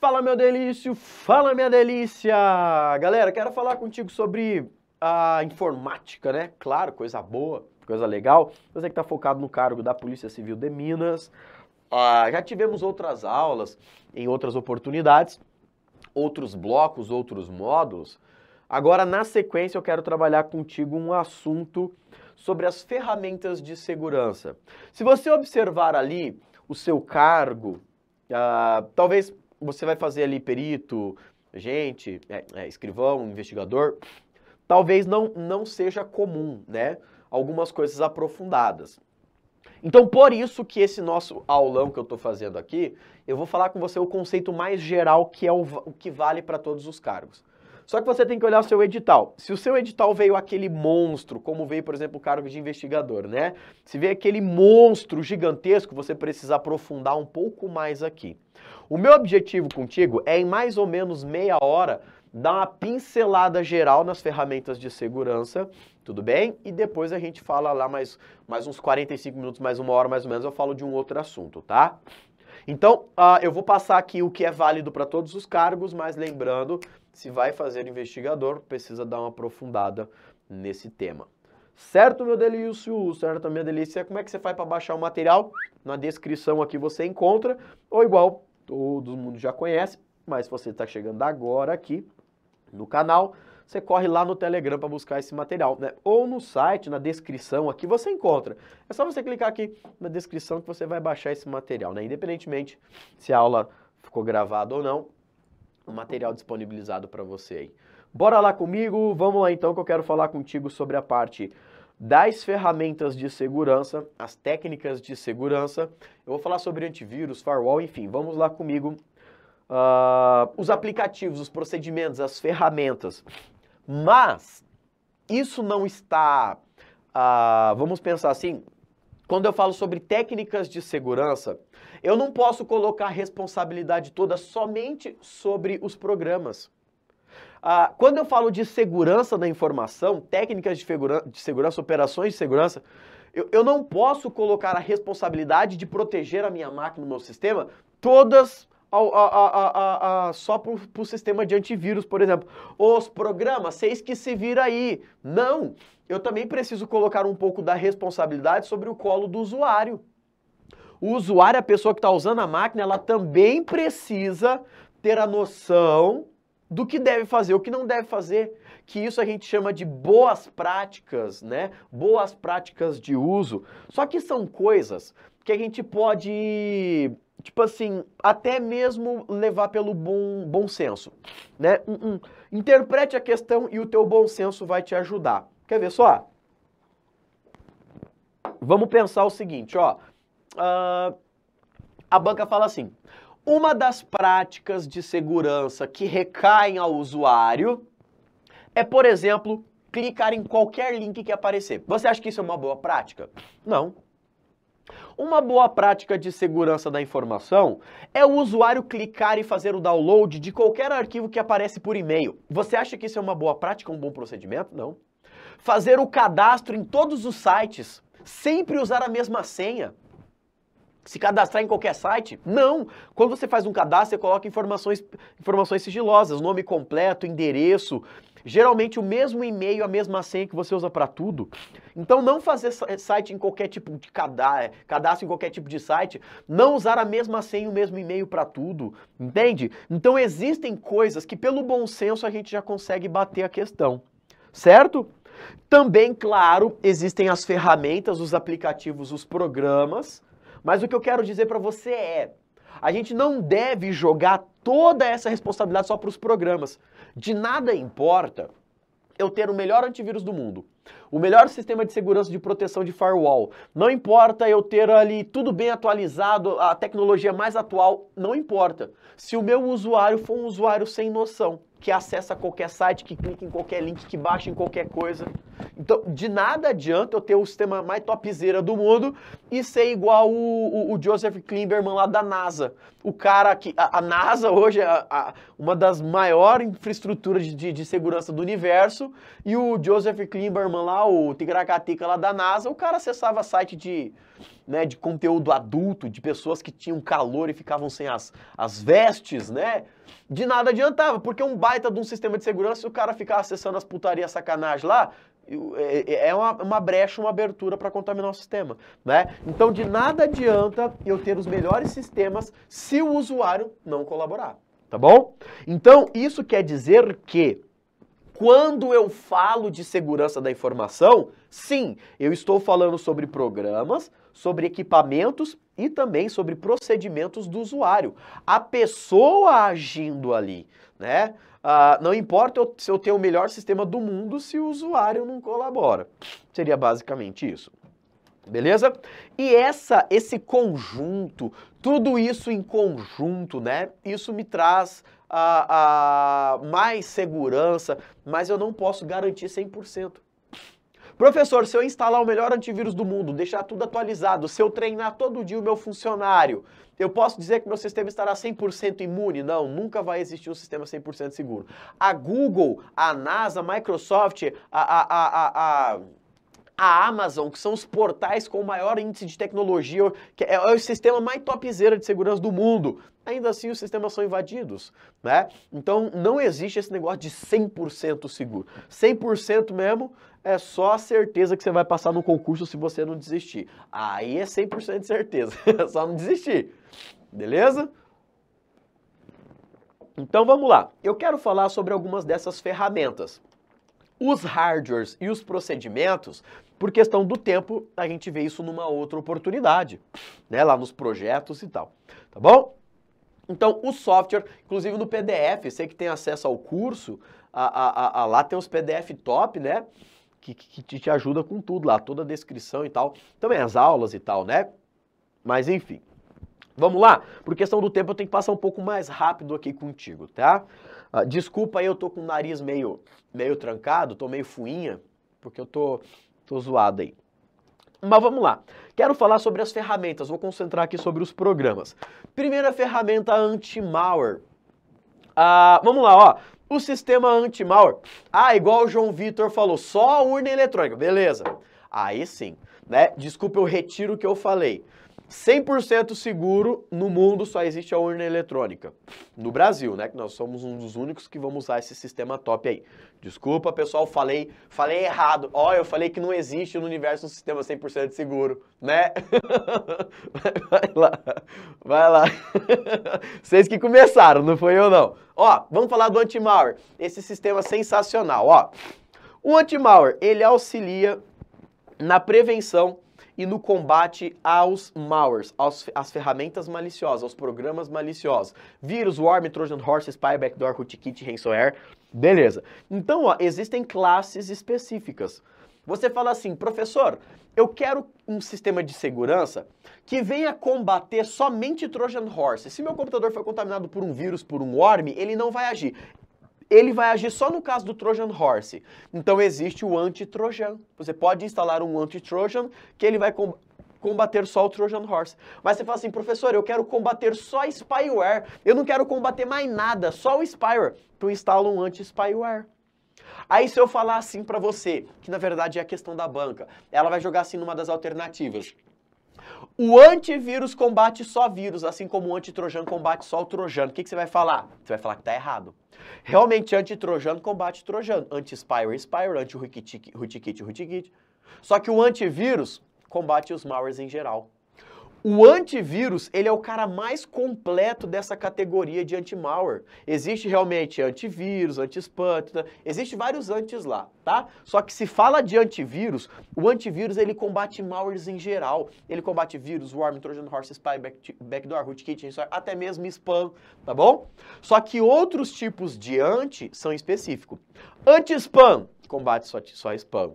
Fala, meu delício! Fala, minha delícia! Galera, quero falar contigo sobre a informática, né? Claro, coisa boa, coisa legal. Você que está focado no cargo da Polícia Civil de Minas. Ah, já tivemos outras aulas em outras oportunidades, outros blocos, outros módulos. Agora, na sequência, eu quero trabalhar contigo um assunto sobre as ferramentas de segurança. Se você observar ali, o seu cargo, ah, talvez você vai fazer ali perito, gente, é, é, escrivão, investigador, talvez não, não seja comum, né? Algumas coisas aprofundadas. Então, por isso que esse nosso aulão que eu estou fazendo aqui, eu vou falar com você o conceito mais geral que é o, o que vale para todos os cargos. Só que você tem que olhar o seu edital. Se o seu edital veio aquele monstro, como veio, por exemplo, o cargo de investigador, né? Se veio aquele monstro gigantesco, você precisa aprofundar um pouco mais aqui. O meu objetivo contigo é em mais ou menos meia hora dar uma pincelada geral nas ferramentas de segurança, tudo bem? E depois a gente fala lá mais, mais uns 45 minutos, mais uma hora mais ou menos, eu falo de um outro assunto, tá? Então, uh, eu vou passar aqui o que é válido para todos os cargos, mas lembrando se vai fazer investigador, precisa dar uma aprofundada nesse tema. Certo, meu delício? Certo, minha delícia? Como é que você faz para baixar o material? Na descrição aqui você encontra, ou igual todo mundo já conhece, mas se você está chegando agora aqui no canal, você corre lá no Telegram para buscar esse material, né? Ou no site, na descrição aqui você encontra. É só você clicar aqui na descrição que você vai baixar esse material, né? Independentemente se a aula ficou gravada ou não, o material disponibilizado para você aí. Bora lá comigo, vamos lá então que eu quero falar contigo sobre a parte das ferramentas de segurança, as técnicas de segurança. Eu vou falar sobre antivírus, firewall, enfim, vamos lá comigo. Uh, os aplicativos, os procedimentos, as ferramentas. Mas isso não está, uh, vamos pensar assim, quando eu falo sobre técnicas de segurança, eu não posso colocar a responsabilidade toda somente sobre os programas. Ah, quando eu falo de segurança da informação, técnicas de, de segurança, operações de segurança, eu, eu não posso colocar a responsabilidade de proteger a minha máquina, o meu sistema, todas ao, a, a, a, só para o sistema de antivírus, por exemplo. Os programas, vocês que se viram aí. Não, eu também preciso colocar um pouco da responsabilidade sobre o colo do usuário o usuário, a pessoa que está usando a máquina, ela também precisa ter a noção do que deve fazer, o que não deve fazer, que isso a gente chama de boas práticas, né? Boas práticas de uso. Só que são coisas que a gente pode, tipo assim, até mesmo levar pelo bom, bom senso, né? Uh -uh. Interprete a questão e o teu bom senso vai te ajudar. Quer ver só? Vamos pensar o seguinte, ó uh, a banca fala assim: uma das práticas de segurança que recaem ao usuário é, por exemplo, clicar em qualquer link que aparecer. Você acha que isso é uma boa prática? Não. Uma boa prática de segurança da informação é o usuário clicar e fazer o download de qualquer arquivo que aparece por e-mail. Você acha que isso é uma boa prática, um bom procedimento? Não. Fazer o cadastro em todos os sites, sempre usar a mesma senha se cadastrar em qualquer site? Não! Quando você faz um cadastro, você coloca informações, informações sigilosas, nome completo, endereço, geralmente o mesmo e-mail, a mesma senha que você usa para tudo. Então não fazer eh, site em qualquer tipo de cadastro, eh, cadastro em qualquer tipo de site, não usar a mesma senha, o mesmo e-mail para tudo, entende? Então existem coisas que pelo bom senso a gente já consegue bater a questão, certo? Também, claro, existem as ferramentas, os aplicativos, os programas, mas o que eu quero dizer para você é, a gente não deve jogar toda essa responsabilidade só para os programas. De nada importa eu ter o melhor antivírus do mundo, o melhor sistema de segurança de proteção de firewall. Não importa eu ter ali tudo bem atualizado, a tecnologia mais atual, não importa. Se o meu usuário for um usuário sem noção, que acessa qualquer site, que clica em qualquer link, que baixa em qualquer coisa, então, de nada adianta eu ter o sistema mais topzera do mundo e ser igual o, o, o Joseph Klimberman lá da NASA. O cara que. A, a NASA hoje é a, a, uma das maiores infraestruturas de, de, de, segurança do universo. E o Joseph Klimberman lá, o Tigracateca lá da NASA, o cara acessava site de, né, de conteúdo adulto, de pessoas que tinham calor e ficavam sem as, as vestes, né? De nada adiantava, porque um baita de um sistema de segurança, se o cara ficar acessando as putarias sacanagem lá, é, é, é uma, uma brecha, uma abertura para contaminar o sistema, né? Então de nada adianta eu ter os melhores sistemas se o usuário não colaborar, tá bom? Então isso quer dizer que quando eu falo de segurança da informação, sim, eu estou falando sobre programas, sobre equipamentos e também sobre procedimentos do usuário. A pessoa agindo ali né? Ah, não importa eu, se eu tenho o melhor sistema do mundo se o usuário não colabora. Seria basicamente isso. Beleza? E essa, esse conjunto, tudo isso em conjunto, né? Isso me traz a mais segurança, mas eu não posso garantir 100%. Professor, se eu instalar o melhor antivírus do mundo, deixar tudo atualizado, se eu treinar todo dia o meu funcionário, eu posso dizer que meu sistema estará 100% imune? Não, nunca vai existir um sistema 100% seguro. A Google, a NASA, a Microsoft, a, a, a, a Amazon, que são os portais com o maior índice de tecnologia, que é, é o sistema mais topzera de segurança do mundo. Ainda assim, os sistemas são invadidos, né? Então, não existe esse negócio de 100% seguro. 100% mesmo é só a certeza que você vai passar no concurso se você não desistir. Aí é 100% de certeza, é só não desistir. Beleza? Então vamos lá. Eu quero falar sobre algumas dessas ferramentas. Os hardwares e os procedimentos, por questão do tempo, a gente vê isso numa outra oportunidade, né, lá nos projetos e tal. Tá bom? Então, o software, inclusive no PDF, você que tem acesso ao curso, a, a, a, lá tem os PDF top, né? que, que te ajuda com tudo lá, toda a descrição e tal. Também as aulas e tal, né? Mas enfim. Vamos lá? Por questão do tempo, eu tenho que passar um pouco mais rápido aqui contigo, tá? Ah, desculpa aí, eu tô com o nariz meio, meio trancado, tô meio fuinha, porque eu tô, tô zoado aí. Mas vamos lá. Quero falar sobre as ferramentas, vou concentrar aqui sobre os programas. Primeira ferramenta anti-malware. Ah, vamos lá, ó. O sistema anti-malware. Ah, igual o João Vitor falou, só a urna eletrônica. Beleza. Aí sim, né? Desculpa, eu retiro o que eu falei. 100% seguro no mundo só existe a urna eletrônica. No Brasil, né, que nós somos um dos únicos que vamos usar esse sistema top aí. Desculpa, pessoal, falei, falei errado. Ó, oh, eu falei que não existe no universo um sistema 100% seguro, né? Vai lá. Vai lá. Vocês que começaram, não foi eu não. Ó, vamos falar do anti-malware. Esse sistema é sensacional, ó. O anti-malware, ele auxilia na prevenção e no combate aos malwares, aos, às ferramentas maliciosas, aos programas maliciosos. Vírus, worm, trojan horse, spy, backdoor, rootkit, ransomware. Beleza. Então, ó, existem classes específicas. Você fala assim, professor, eu quero um sistema de segurança que venha combater somente Trojan Horse. Se meu computador foi contaminado por um vírus, por um worm, ele não vai agir ele vai agir só no caso do Trojan Horse. Então existe o anti-Trojan. Você pode instalar um anti-Trojan que ele vai combater só o Trojan Horse. Mas você fala assim, professor, eu quero combater só spyware, eu não quero combater mais nada, só o spyware. Tu instala um anti-spyware. Aí se eu falar assim para você, que na verdade é a questão da banca, ela vai jogar assim numa das alternativas. O antivírus combate só vírus, assim como o antitrojano combate só o trojano. O que, que você vai falar? Você vai falar que tá errado. Realmente, antitrojano combate trojano. Anti-spyware, spyware, anti-rootkit, rootkit, rootkit. Só que o antivírus combate os malwares em geral. O antivírus, ele é o cara mais completo dessa categoria de anti-malware. Existe realmente antivírus, anti-spam, existe vários antes lá, tá? Só que se fala de antivírus, o antivírus ele combate malwares em geral. Ele combate vírus, worm, trojan horse, spy, back, backdoor, rootkit, até mesmo spam, tá bom? Só que outros tipos de anti são específicos. Anti-spam, combate só, só spam.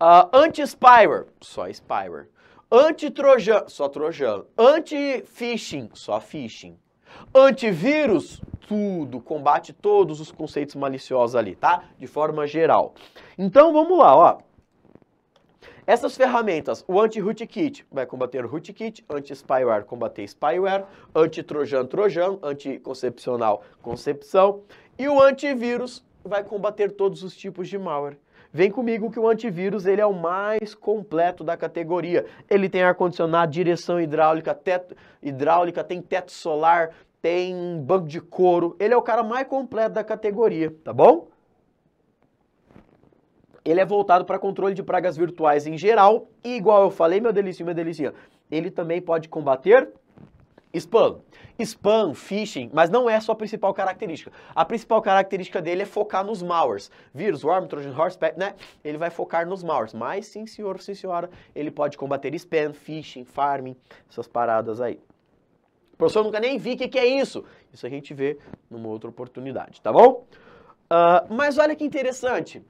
Uh, anti-spyware, só spyware. Anti-trojan, só trojan. Anti-phishing, só phishing. Antivírus, tudo, combate todos os conceitos maliciosos ali, tá? De forma geral. Então vamos lá, ó. Essas ferramentas, o anti-rootkit vai combater rootkit, anti-spyware combater spyware, anti-trojan trojan, anticoncepcional concepção e o antivírus vai combater todos os tipos de malware. Vem comigo que o antivírus ele é o mais completo da categoria. Ele tem ar-condicionado, direção hidráulica, teto hidráulica, tem teto solar, tem banco de couro. Ele é o cara mais completo da categoria, tá bom? Ele é voltado para controle de pragas virtuais em geral e, igual eu falei, meu delícia, meu delicinha, ele também pode combater Spam. Spam, phishing, mas não é sua principal característica. A principal característica dele é focar nos malwares. Vírus, worm, trojan horse, né? Ele vai focar nos malwares. Mas sim, senhor, sim, senhora, ele pode combater spam, phishing, farming, essas paradas aí. Professor, eu nunca nem vi o que, que é isso. Isso a gente vê numa outra oportunidade, tá bom? Uh, mas olha que interessante.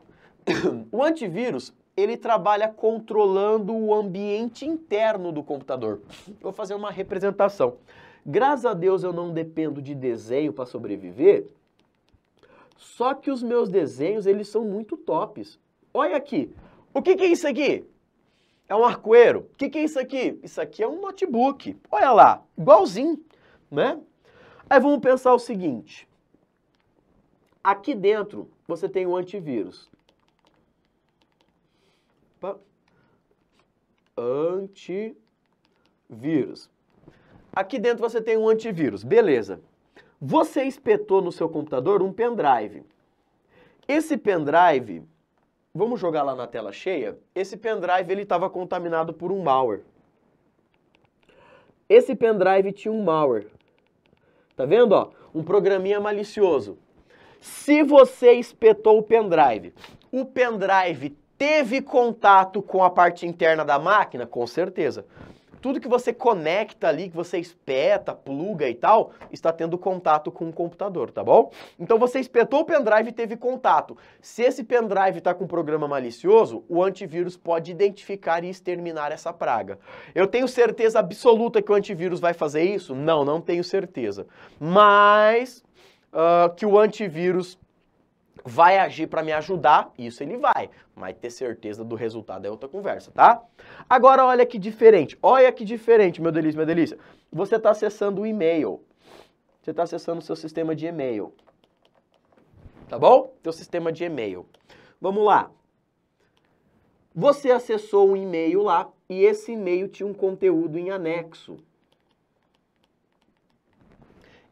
o antivírus, ele trabalha controlando o ambiente interno do computador. Vou fazer uma representação. Graças a Deus eu não dependo de desenho para sobreviver, só que os meus desenhos, eles são muito tops. Olha aqui. O que, que é isso aqui? É um arcoeiro. O que, que é isso aqui? Isso aqui é um notebook. Olha lá, igualzinho, né? Aí vamos pensar o seguinte. Aqui dentro, você tem o antivírus. antivírus. Aqui dentro você tem um antivírus, beleza. Você espetou no seu computador um pendrive. Esse pendrive, vamos jogar lá na tela cheia, esse pendrive ele estava contaminado por um malware. Esse pendrive tinha um malware. Tá vendo, ó? Um programinha malicioso. Se você espetou o pendrive, o pendrive Teve contato com a parte interna da máquina? Com certeza. Tudo que você conecta ali, que você espeta, pluga e tal, está tendo contato com o computador, tá bom? Então você espetou o pendrive e teve contato. Se esse pendrive está com um programa malicioso, o antivírus pode identificar e exterminar essa praga. Eu tenho certeza absoluta que o antivírus vai fazer isso? Não, não tenho certeza. Mas uh, que o antivírus vai agir para me ajudar, isso ele vai, mas ter certeza do resultado é outra conversa, tá? Agora olha que diferente, olha que diferente, meu delícia, minha delícia. Você está acessando o e-mail, você está acessando o seu sistema de e-mail, tá bom? Teu sistema de e-mail. Vamos lá. Você acessou um e-mail lá e esse e-mail tinha um conteúdo em anexo.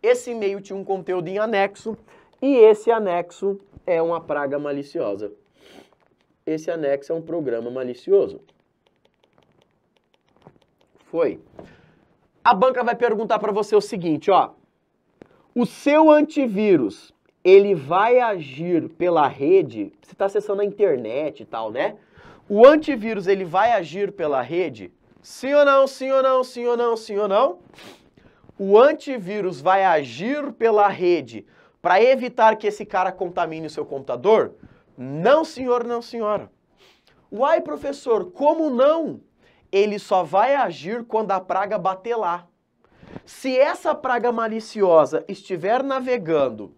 Esse e-mail tinha um conteúdo em anexo e esse anexo é uma praga maliciosa. Esse anexo é um programa malicioso. Foi. A banca vai perguntar para você o seguinte, ó. O seu antivírus, ele vai agir pela rede, você está acessando a internet e tal, né? O antivírus, ele vai agir pela rede? Sim ou não, sim ou não, sim ou não, sim ou não? O antivírus vai agir pela rede para evitar que esse cara contamine o seu computador? Não, senhor, não, senhora. Uai, professor, como não? Ele só vai agir quando a praga bater lá. Se essa praga maliciosa estiver navegando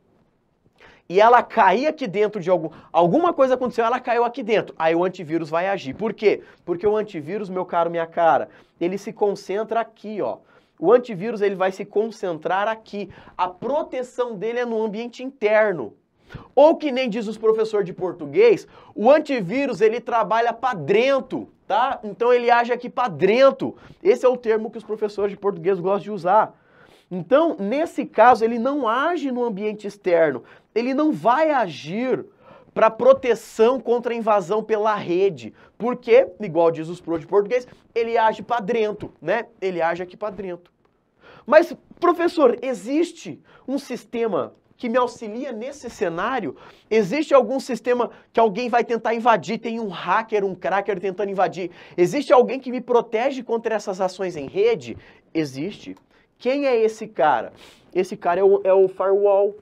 e ela cair aqui dentro de algum. Alguma coisa aconteceu, ela caiu aqui dentro. Aí o antivírus vai agir. Por quê? Porque o antivírus, meu caro, minha cara, ele se concentra aqui, ó. O antivírus ele vai se concentrar aqui. A proteção dele é no ambiente interno. Ou que nem diz os professores de português, o antivírus ele trabalha para dentro, tá? Então ele age aqui para dentro. Esse é o termo que os professores de português gostam de usar. Então, nesse caso, ele não age no ambiente externo. Ele não vai agir para proteção contra a invasão pela rede. Porque, igual diz os pro de português, ele age padrento, né? Ele age aqui padrento. Mas, professor, existe um sistema que me auxilia nesse cenário? Existe algum sistema que alguém vai tentar invadir? Tem um hacker, um cracker tentando invadir? Existe alguém que me protege contra essas ações em rede? Existe. Quem é esse cara? Esse cara é o, é o firewall,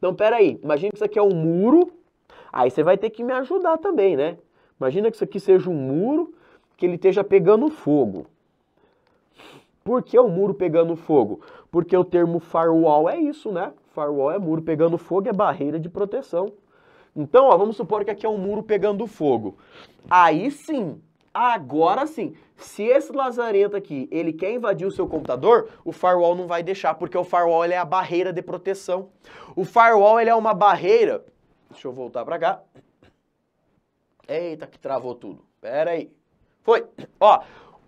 então, peraí, imagina que isso aqui é um muro, aí você vai ter que me ajudar também, né? Imagina que isso aqui seja um muro, que ele esteja pegando fogo. Por que o muro pegando fogo? Porque o termo firewall é isso, né? Firewall é muro pegando fogo, é barreira de proteção. Então, ó, vamos supor que aqui é um muro pegando fogo. Aí sim, agora sim, se esse lazarento aqui, ele quer invadir o seu computador, o firewall não vai deixar, porque o firewall é a barreira de proteção. O firewall ele é uma barreira... Deixa eu voltar para cá. Eita, que travou tudo. Pera aí. Foi. Ó,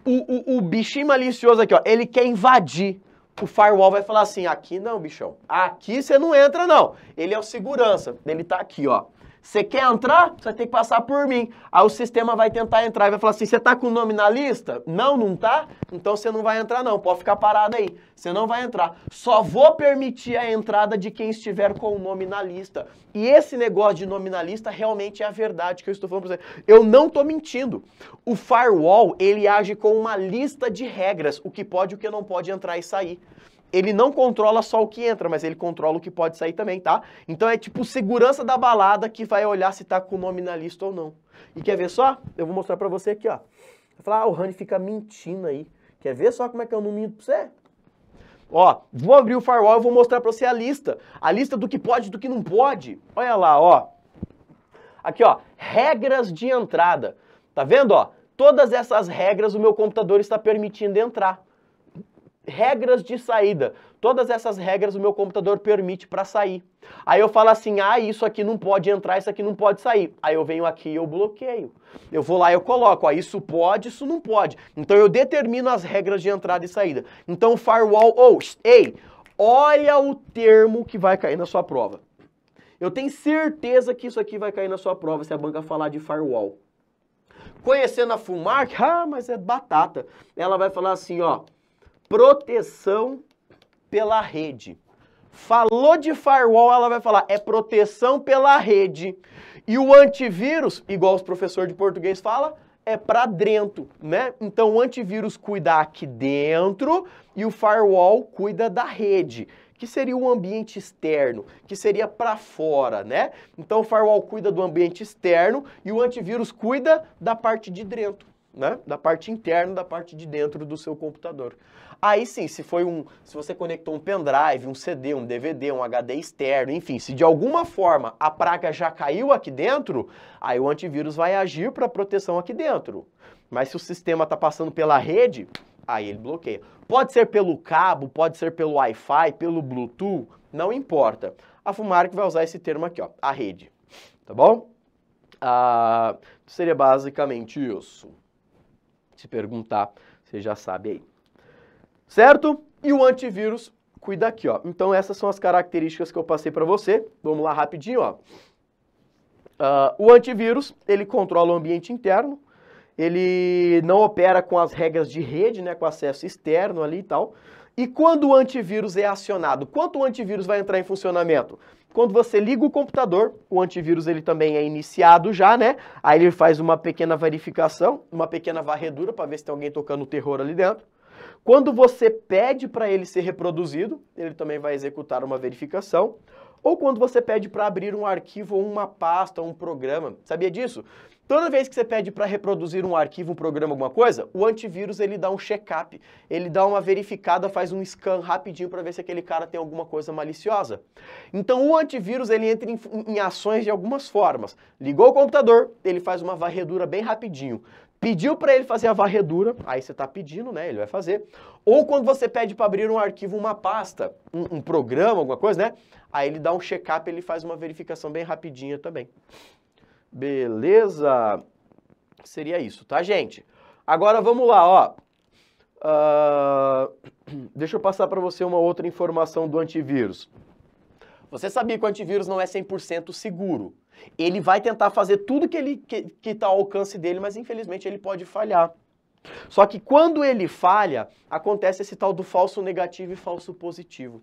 o, o, o bichinho malicioso aqui, ó, ele quer invadir o firewall vai falar assim: aqui não, bichão, aqui você não entra, não. Ele é o segurança, ele tá aqui, ó. Você quer entrar? Você vai ter que passar por mim. Aí o sistema vai tentar entrar e vai falar assim: você tá com o nome na lista? Não, não tá? Então você não vai entrar, não. Pode ficar parado aí. Você não vai entrar. Só vou permitir a entrada de quem estiver com o nome na lista. E esse negócio de nome na lista realmente é a verdade que eu estou falando para você. Eu não tô mentindo. O firewall, ele age com uma lista de regras, o que pode e o que não pode entrar e sair ele não controla só o que entra, mas ele controla o que pode sair também, tá? Então é tipo segurança da balada que vai olhar se tá com o nome na lista ou não. E quer ver só? Eu vou mostrar pra você aqui, ó. Vai falar, ah, o Rani fica mentindo aí. Quer ver só como é que eu é não minto pra você? Ó, vou abrir o firewall e vou mostrar pra você a lista. A lista do que pode e do que não pode. Olha lá, ó. Aqui, ó. Regras de entrada. Tá vendo, ó? Todas essas regras o meu computador está permitindo entrar regras de saída. Todas essas regras o meu computador permite para sair. Aí eu falo assim: "Ah, isso aqui não pode entrar, isso aqui não pode sair". Aí eu venho aqui e eu bloqueio. Eu vou lá e eu coloco, ah, isso pode, isso não pode. Então eu determino as regras de entrada e saída. Então firewall, ou, oh, ei, olha o termo que vai cair na sua prova. Eu tenho certeza que isso aqui vai cair na sua prova se a banca falar de firewall. Conhecendo a Fullmark, ah, mas é batata. Ela vai falar assim, ó, proteção pela rede. Falou de firewall, ela vai falar, é proteção pela rede. E o antivírus, igual os professores de português falam, é para dentro, né? Então o antivírus cuida aqui dentro e o firewall cuida da rede, que seria o ambiente externo, que seria para fora, né? Então o firewall cuida do ambiente externo e o antivírus cuida da parte de dentro, né? Da parte interna, da parte de dentro do seu computador. Aí sim, se foi um, se você conectou um pendrive, um CD, um DVD, um HD externo, enfim, se de alguma forma a praga já caiu aqui dentro, aí o antivírus vai agir para proteção aqui dentro. Mas se o sistema está passando pela rede, aí ele bloqueia. Pode ser pelo cabo, pode ser pelo Wi-Fi, pelo Bluetooth, não importa. A Fumarc vai usar esse termo aqui, ó, a rede, tá bom? Ah, seria basicamente isso. Se perguntar, você já sabe aí certo? E o antivírus cuida aqui, ó. Então essas são as características que eu passei para você. Vamos lá rapidinho, ó. Uh, o antivírus, ele controla o ambiente interno, ele não opera com as regras de rede, né, com acesso externo ali e tal. E quando o antivírus é acionado, quanto o antivírus vai entrar em funcionamento? Quando você liga o computador, o antivírus ele também é iniciado já, né? Aí ele faz uma pequena verificação, uma pequena varredura para ver se tem alguém tocando terror ali dentro. Quando você pede para ele ser reproduzido, ele também vai executar uma verificação. Ou quando você pede para abrir um arquivo ou uma pasta ou um programa. Sabia disso? Toda vez que você pede para reproduzir um arquivo, um programa, alguma coisa, o antivírus ele dá um check-up, ele dá uma verificada, faz um scan rapidinho para ver se aquele cara tem alguma coisa maliciosa. Então o antivírus ele entra em, em ações de algumas formas. Ligou o computador, ele faz uma varredura bem rapidinho. Pediu para ele fazer a varredura, aí você está pedindo, né? Ele vai fazer. Ou quando você pede para abrir um arquivo, uma pasta, um, um, programa, alguma coisa, né? Aí ele dá um check-up, ele faz uma verificação bem rapidinha também. Beleza? Seria isso, tá, gente? Agora vamos lá, ó. Uh, deixa eu passar para você uma outra informação do antivírus. Você sabia que o antivírus não é 100% seguro, ele vai tentar fazer tudo que ele que está ao alcance dele, mas infelizmente ele pode falhar. Só que quando ele falha, acontece esse tal do falso negativo e falso positivo.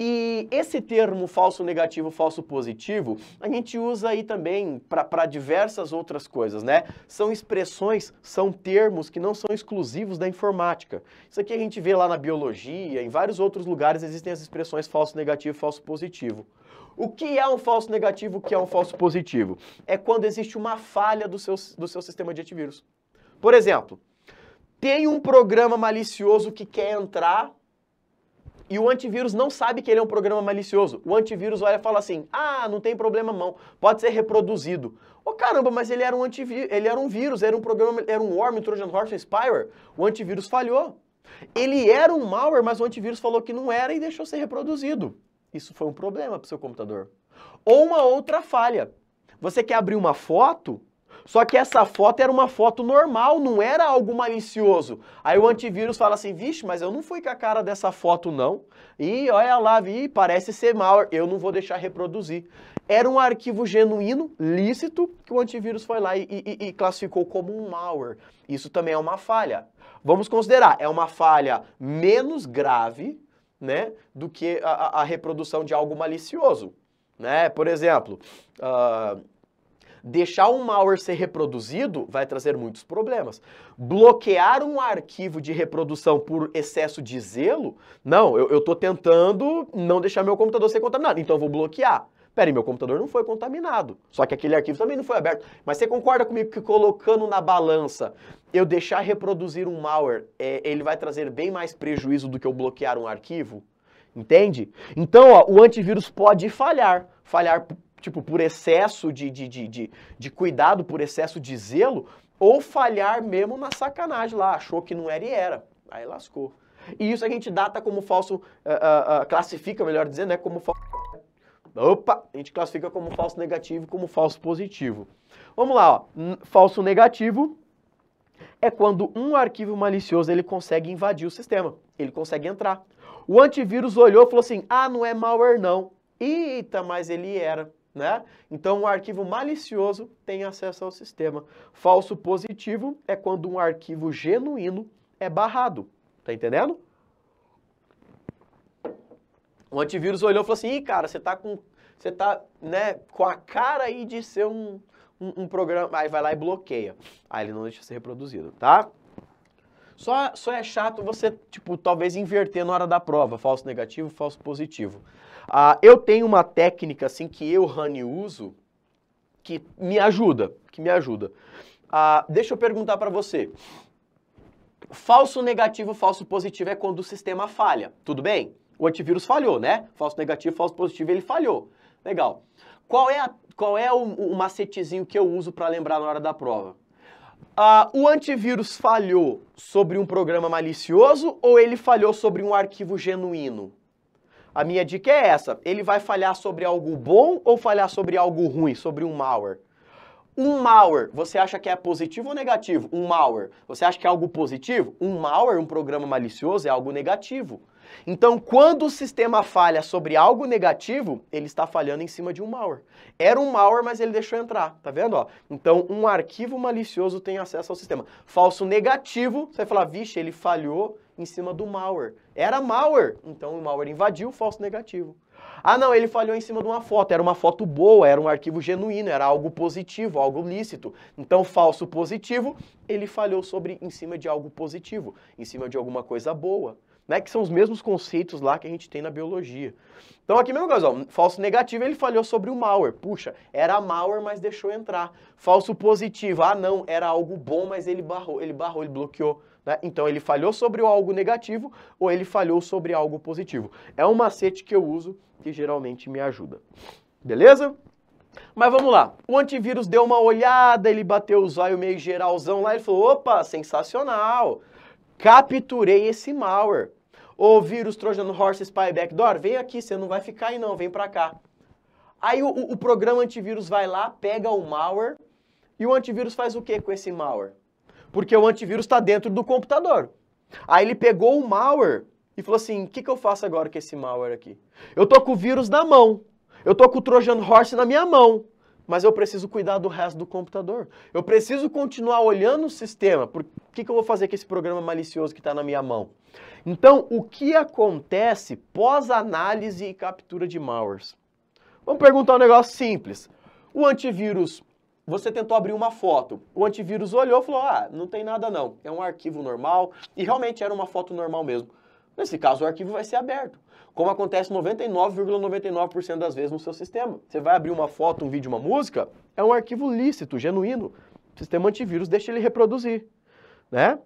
E esse termo falso negativo, falso positivo, a gente usa aí também para diversas outras coisas, né? São expressões, são termos que não são exclusivos da informática. Isso aqui a gente vê lá na biologia, em vários outros lugares existem as expressões falso negativo, falso positivo. O que é um falso negativo, o que é um falso positivo? É quando existe uma falha do seu, do seu sistema de antivírus. Por exemplo, tem um programa malicioso que quer entrar e o antivírus não sabe que ele é um programa malicioso. O antivírus olha e fala assim: "Ah, não tem problema não, pode ser reproduzido". Ô oh, caramba, mas ele era um antivírus, ele era um vírus, era um programa, era um worm, um Trojan horse, um spyware. O antivírus falhou. Ele era um malware, mas o antivírus falou que não era e deixou ser reproduzido. Isso foi um problema para o seu computador. Ou uma outra falha. Você quer abrir uma foto, só que essa foto era uma foto normal, não era algo malicioso. Aí o antivírus fala assim, vixe, mas eu não fui com a cara dessa foto não. E olha lá, vi, parece ser mal, eu não vou deixar reproduzir. Era um arquivo genuíno, lícito, que o antivírus foi lá e, e, e classificou como um malware. Isso também é uma falha. Vamos considerar, é uma falha menos grave, né, do que a, a reprodução de algo malicioso. Né? Por exemplo, uh, deixar um malware ser reproduzido vai trazer muitos problemas. Bloquear um arquivo de reprodução por excesso de zelo, não, eu estou tentando não deixar meu computador ser contaminado, então eu vou bloquear. Peraí, meu computador não foi contaminado. Só que aquele arquivo também não foi aberto. Mas você concorda comigo que colocando na balança, eu deixar reproduzir um malware, é, ele vai trazer bem mais prejuízo do que eu bloquear um arquivo? Entende? Então, ó, o antivírus pode falhar. Falhar, tipo, por excesso de, de, de, de, de cuidado, por excesso de zelo, ou falhar mesmo na sacanagem lá. Achou que não era e era. Aí lascou. E isso a gente data como falso, uh, uh, uh, classifica, melhor dizendo, né, como falso. Opa, a gente classifica como falso negativo como falso positivo. Vamos lá, ó. falso negativo é quando um arquivo malicioso ele consegue invadir o sistema, ele consegue entrar. O antivírus olhou e falou assim, ah, não é malware não. Eita, mas ele era, né? Então, um arquivo malicioso tem acesso ao sistema. Falso positivo é quando um arquivo genuíno é barrado, tá entendendo? O antivírus olhou e falou assim, Ih, cara, você tá com você tá, né, com a cara aí de ser um, um, um programa, aí vai lá e bloqueia. Aí ah, ele não deixa ser reproduzido, tá? Só, só é chato você, tipo, talvez inverter na hora da prova, falso negativo, falso positivo. Ah, eu tenho uma técnica, assim, que eu, Rani, uso, que me ajuda, que me ajuda. Ah, deixa eu perguntar para você. Falso negativo, falso positivo é quando o sistema falha, tudo bem? O antivírus falhou, né? Falso negativo, falso positivo, ele falhou. Legal. Qual é, a, qual é o, o macetezinho que eu uso para lembrar na hora da prova? Ah, o antivírus falhou sobre um programa malicioso ou ele falhou sobre um arquivo genuíno? A minha dica é essa: ele vai falhar sobre algo bom ou falhar sobre algo ruim, sobre um malware? Um malware, você acha que é positivo ou negativo? Um malware, você acha que é algo positivo? Um malware, um programa malicioso, é algo negativo. Então, quando o sistema falha sobre algo negativo, ele está falhando em cima de um malware. Era um malware, mas ele deixou entrar, tá vendo? Ó? Então, um arquivo malicioso tem acesso ao sistema. Falso negativo, você vai falar, vixe, ele falhou em cima do malware. Era malware, então o malware invadiu o falso negativo. Ah, não, ele falhou em cima de uma foto. Era uma foto boa, era um arquivo genuíno, era algo positivo, algo lícito. Então, falso positivo, ele falhou sobre em cima de algo positivo, em cima de alguma coisa boa né, que são os mesmos conceitos lá que a gente tem na biologia. Então aqui mesmo caso, falso negativo ele falhou sobre o malware. Puxa, era malware, mas deixou entrar. Falso positivo, ah não, era algo bom, mas ele barrou, ele barrou, ele bloqueou. Né? Então ele falhou sobre algo negativo ou ele falhou sobre algo positivo. É um macete que eu uso que geralmente me ajuda. Beleza? Mas vamos lá, o antivírus deu uma olhada, ele bateu o zóio meio geralzão lá, ele falou, opa, sensacional, capturei esse malware. Ô vírus, trojan horse, spy backdoor, vem aqui, você não vai ficar aí não, vem pra cá. Aí o, o programa antivírus vai lá, pega o malware, e o antivírus faz o que com esse malware? Porque o antivírus está dentro do computador. Aí ele pegou o malware e falou assim, o que, que eu faço agora com esse malware aqui? Eu tô com o vírus na mão, eu tô com o trojan horse na minha mão mas eu preciso cuidar do resto do computador. Eu preciso continuar olhando o sistema. Por que, que eu vou fazer com esse programa malicioso que está na minha mão? Então, o que acontece pós-análise e captura de malwares? Vamos perguntar um negócio simples. O antivírus, você tentou abrir uma foto. O antivírus olhou e falou: ah, não tem nada não. É um arquivo normal. E realmente era uma foto normal mesmo. Nesse caso, o arquivo vai ser aberto como acontece 99,99% ,99 das vezes no seu sistema. Você vai abrir uma foto, um vídeo, uma música, é um arquivo lícito, genuíno. O sistema antivírus deixa ele reproduzir, né?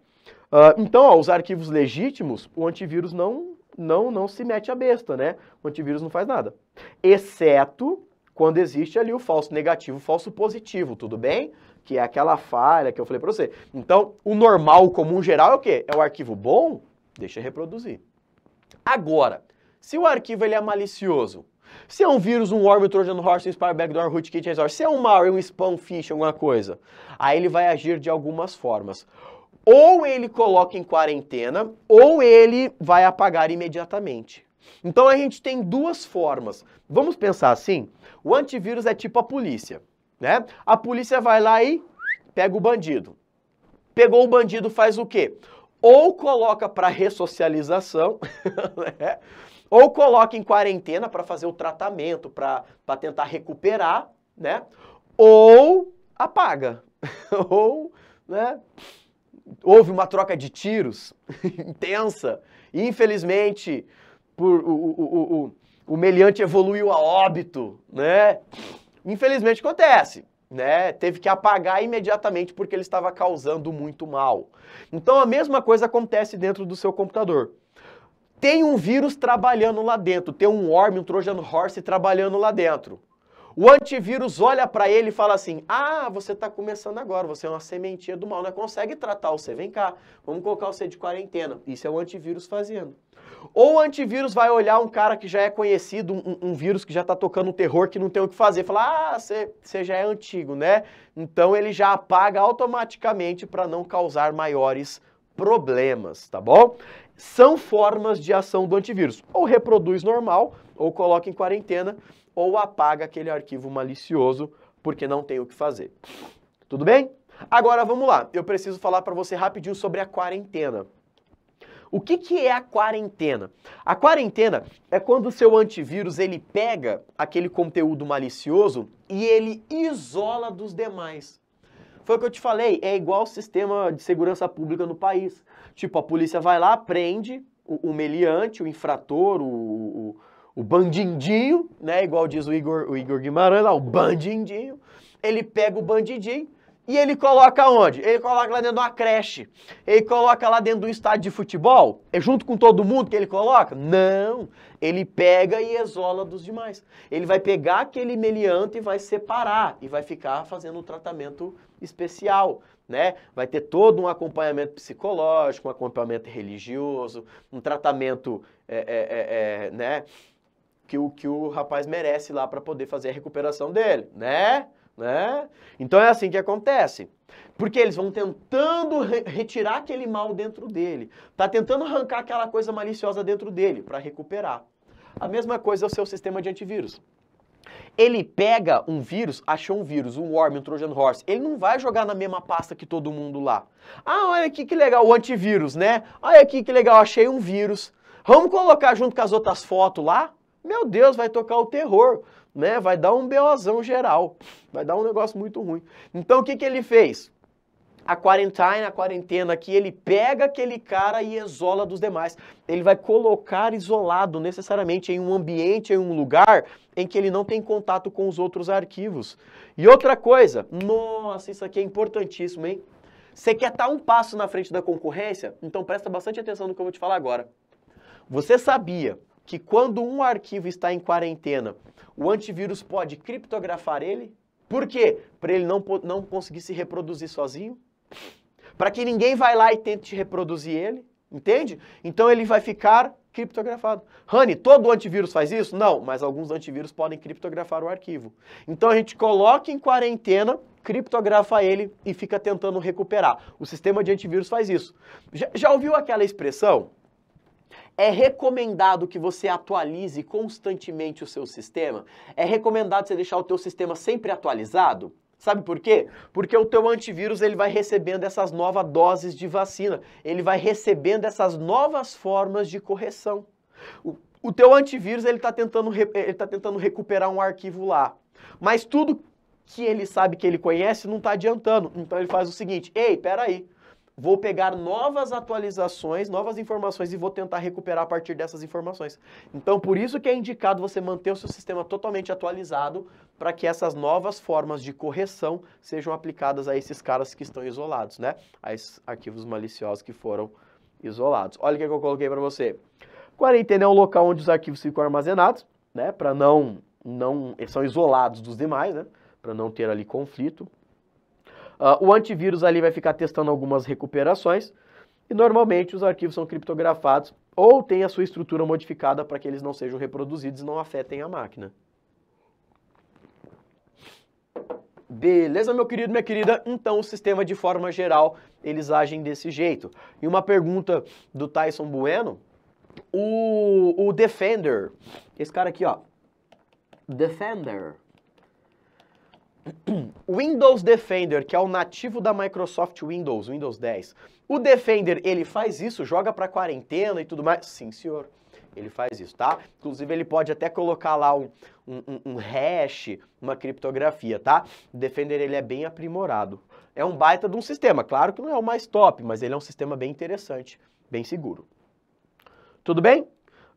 Uh, então, ó, os arquivos legítimos, o antivírus não, não, não se mete a besta, né? O antivírus não faz nada. Exceto quando existe ali o falso negativo, o falso positivo, tudo bem? Que é aquela falha que eu falei para você. Então, o normal, o comum, geral é o quê? É o arquivo bom, deixa reproduzir. Agora, se o arquivo ele é malicioso, se é um vírus, um worm, um trojan horse, um spy backdoor, rootkit, exor, Se é um malware, um spam, phishing, alguma coisa. Aí ele vai agir de algumas formas. Ou ele coloca em quarentena, ou ele vai apagar imediatamente. Então a gente tem duas formas. Vamos pensar assim? O antivírus é tipo a polícia, né? A polícia vai lá e pega o bandido. Pegou o bandido, faz o quê? Ou coloca para ressocialização, né? Ou coloca em quarentena para fazer o tratamento, para tentar recuperar, né? Ou apaga. ou, né? Houve uma troca de tiros intensa. E, infelizmente, por, o, o, o, o meliante evoluiu a óbito, né? Infelizmente acontece. Né, teve que apagar imediatamente porque ele estava causando muito mal. Então a mesma coisa acontece dentro do seu computador tem um vírus trabalhando lá dentro, tem um worm, um Trojan horse trabalhando lá dentro. O antivírus olha para ele e fala assim: Ah, você está começando agora, você é uma sementinha do mal, não né? consegue tratar você, vem cá, vamos colocar você de quarentena. Isso é o antivírus fazendo. Ou o antivírus vai olhar um cara que já é conhecido, um, um vírus que já está tocando um terror que não tem o que fazer, fala: Ah, você já é antigo, né? Então ele já apaga automaticamente para não causar maiores problemas, tá bom? São formas de ação do antivírus. Ou reproduz normal, ou coloca em quarentena, ou apaga aquele arquivo malicioso porque não tem o que fazer. Tudo bem? Agora vamos lá. Eu preciso falar para você rapidinho sobre a quarentena. O que, que é a quarentena? A quarentena é quando o seu antivírus ele pega aquele conteúdo malicioso e ele isola dos demais. Foi o que eu te falei, é igual o sistema de segurança pública no país. Tipo, a polícia vai lá, prende o, o meliante, o infrator, o, o, o, bandindinho, né? Igual diz o Igor, o Igor Guimarães lá, o bandindinho. Ele pega o bandidinho e ele coloca onde? Ele coloca lá dentro de uma creche. Ele coloca lá dentro do estádio de futebol? É junto com todo mundo que ele coloca? Não. Ele pega e isola dos demais. Ele vai pegar aquele meliante e vai separar e vai ficar fazendo o tratamento especial, né? Vai ter todo um acompanhamento psicológico, um acompanhamento religioso, um tratamento, é, é, é, é né? Que o, que o rapaz merece lá para poder fazer a recuperação dele, né? né? Então é assim que acontece. Porque eles vão tentando re retirar aquele mal dentro dele, tá tentando arrancar aquela coisa maliciosa dentro dele para recuperar. A mesma coisa é o seu sistema de antivírus. Ele pega um vírus, achou um vírus, um worm, um Trojan horse, ele não vai jogar na mesma pasta que todo mundo lá. Ah, olha aqui que legal, o antivírus, né? Olha aqui que legal, achei um vírus. Vamos colocar junto com as outras fotos lá? Meu Deus, vai tocar o terror, né? Vai dar um beozão geral, vai dar um negócio muito ruim. Então o que, que ele fez? a quarentena, a quarentena que ele pega aquele cara e isola dos demais. Ele vai colocar isolado necessariamente em um ambiente, em um lugar em que ele não tem contato com os outros arquivos. E outra coisa, nossa, isso aqui é importantíssimo, hein? Você quer estar um passo na frente da concorrência? Então presta bastante atenção no que eu vou te falar agora. Você sabia que quando um arquivo está em quarentena, o antivírus pode criptografar ele? Por quê? Para ele não, não conseguir se reproduzir sozinho? para que ninguém vai lá e tente reproduzir ele, entende? Então ele vai ficar criptografado. Honey, todo antivírus faz isso? Não, mas alguns antivírus podem criptografar o arquivo. Então a gente coloca em quarentena, criptografa ele e fica tentando recuperar. O sistema de antivírus faz isso. Já, já ouviu aquela expressão? É recomendado que você atualize constantemente o seu sistema? É recomendado você deixar o teu sistema sempre atualizado? Sabe por quê? Porque o teu antivírus ele vai recebendo essas novas doses de vacina, ele vai recebendo essas novas formas de correção. O, o teu antivírus ele está tentando, ele tá tentando recuperar um arquivo lá, mas tudo que ele sabe que ele conhece não está adiantando. Então ele faz o seguinte: ei, peraí, vou pegar novas atualizações, novas informações e vou tentar recuperar a partir dessas informações. Então, por isso que é indicado você manter o seu sistema totalmente atualizado para que essas novas formas de correção sejam aplicadas a esses caras que estão isolados, né? A esses arquivos maliciosos que foram isolados. Olha o que eu coloquei para você. Quarentena é um local onde os arquivos ficam armazenados, né? Para não, não, eles são isolados dos demais, né? Para não ter ali conflito. Uh, o antivírus ali vai ficar testando algumas recuperações e normalmente os arquivos são criptografados ou têm a sua estrutura modificada para que eles não sejam reproduzidos e não afetem a máquina. Beleza, meu querido, minha querida? Então, o sistema, de forma geral, eles agem desse jeito. E uma pergunta do Tyson Bueno, o, o Defender, esse cara aqui, ó, Defender, Windows Defender, que é o nativo da Microsoft Windows, Windows 10. O Defender, ele faz isso, joga para quarentena e tudo mais? Sim, senhor. Ele faz isso, tá? Inclusive, ele pode até colocar lá um, um, um hash, uma criptografia, tá? O Defender, ele é bem aprimorado. É um baita de um sistema. Claro que não é o mais top, mas ele é um sistema bem interessante, bem seguro. Tudo bem?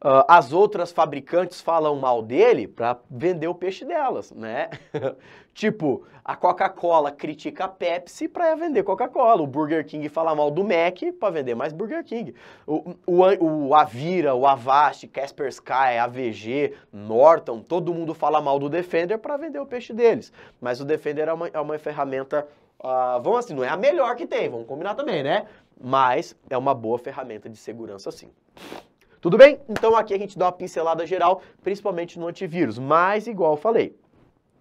uh, as outras fabricantes falam mal dele para vender o peixe delas, né? tipo, a Coca-Cola critica a Pepsi para vender Coca-Cola, o Burger King fala mal do Mac para vender mais Burger King. O, o, o Avira, o Avast, Casper Sky, AVG, Norton, todo mundo fala mal do Defender para vender o peixe deles. Mas o Defender é uma, é uma ferramenta Uh, vamos assim, não é a melhor que tem, vamos combinar também, né? Mas é uma boa ferramenta de segurança, sim. Tudo bem? Então aqui a gente dá uma pincelada geral, principalmente no antivírus, mas igual eu falei,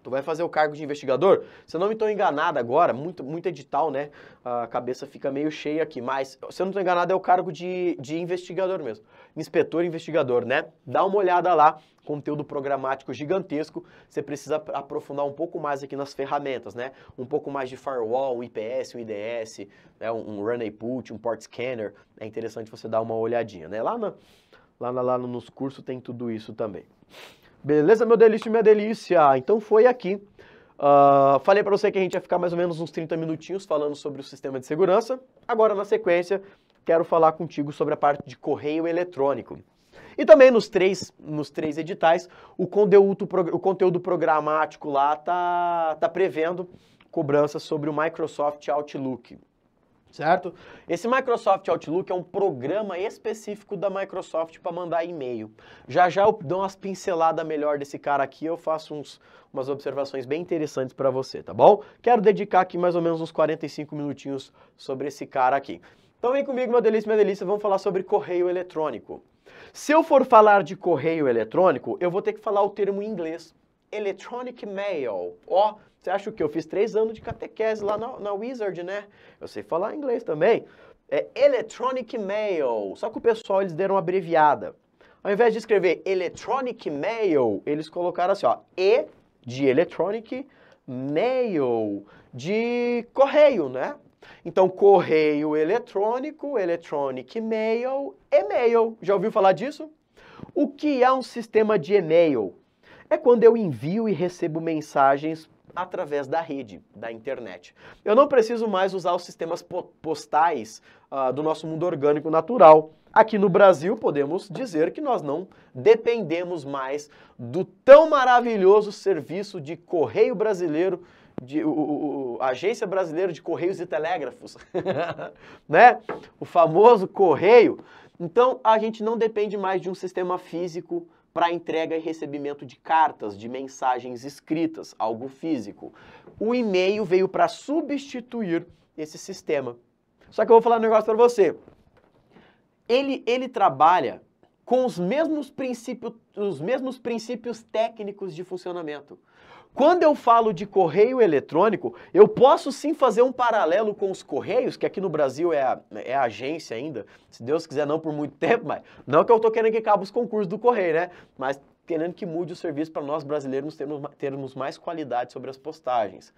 Tu vai fazer o cargo de investigador? Se eu não me estou enganado agora, muito, muito edital, né? A cabeça fica meio cheia aqui, mas se eu não estou enganado, é o cargo de, de investigador mesmo. Inspetor investigador, né? Dá uma olhada lá, conteúdo programático gigantesco. Você precisa aprofundar um pouco mais aqui nas ferramentas, né? Um pouco mais de firewall, um IPS, um IDS, né? um, um run put, um port scanner. É interessante você dar uma olhadinha, né? Lá na Lá, na, lá nos cursos tem tudo isso também. Beleza, meu delício e minha delícia? Então foi aqui. Uh, falei para você que a gente ia ficar mais ou menos uns 30 minutinhos falando sobre o sistema de segurança. Agora, na sequência, quero falar contigo sobre a parte de correio eletrônico. E também nos três, nos três editais, o conteúdo, o conteúdo programático lá tá, tá prevendo cobranças sobre o Microsoft Outlook certo? Esse Microsoft Outlook é um programa específico da Microsoft para mandar e-mail. Já já eu dou umas pinceladas melhor desse cara aqui, eu faço uns, umas observações bem interessantes para você, tá bom? Quero dedicar aqui mais ou menos uns 45 minutinhos sobre esse cara aqui. Então vem comigo, meu delícia, minha delícia, vamos falar sobre correio eletrônico. Se eu for falar de correio eletrônico, eu vou ter que falar o termo em inglês, electronic mail, ó... Oh, você acha o que? Eu fiz três anos de catequese lá na, na Wizard, né? Eu sei falar inglês também. É Electronic Mail. Só que o pessoal, eles deram uma abreviada. Ao invés de escrever Electronic Mail, eles colocaram assim, ó, E de Electronic Mail, de correio, né? Então, correio eletrônico, electronic mail, e-mail. Já ouviu falar disso? O que é um sistema de e-mail? É quando eu envio e recebo mensagens através da rede, da internet. Eu não preciso mais usar os sistemas postais uh, do nosso mundo orgânico natural. Aqui no Brasil, podemos dizer que nós não dependemos mais do tão maravilhoso serviço de correio brasileiro de, o, o, Agência Brasileira de Correios e Telégrafos, né? O famoso correio. Então, a gente não depende mais de um sistema físico para entrega e recebimento de cartas, de mensagens escritas, algo físico. O e-mail veio para substituir esse sistema. Só que eu vou falar um negócio para você. Ele, ele trabalha com os mesmos, princípios, os mesmos princípios técnicos de funcionamento. Quando eu falo de correio eletrônico, eu posso sim fazer um paralelo com os correios, que aqui no Brasil é a, é a agência ainda, se Deus quiser, não por muito tempo, mas não que eu estou querendo que acabe os concursos do correio, né? Mas querendo que mude o serviço para nós brasileiros termos, termos mais qualidade sobre as postagens,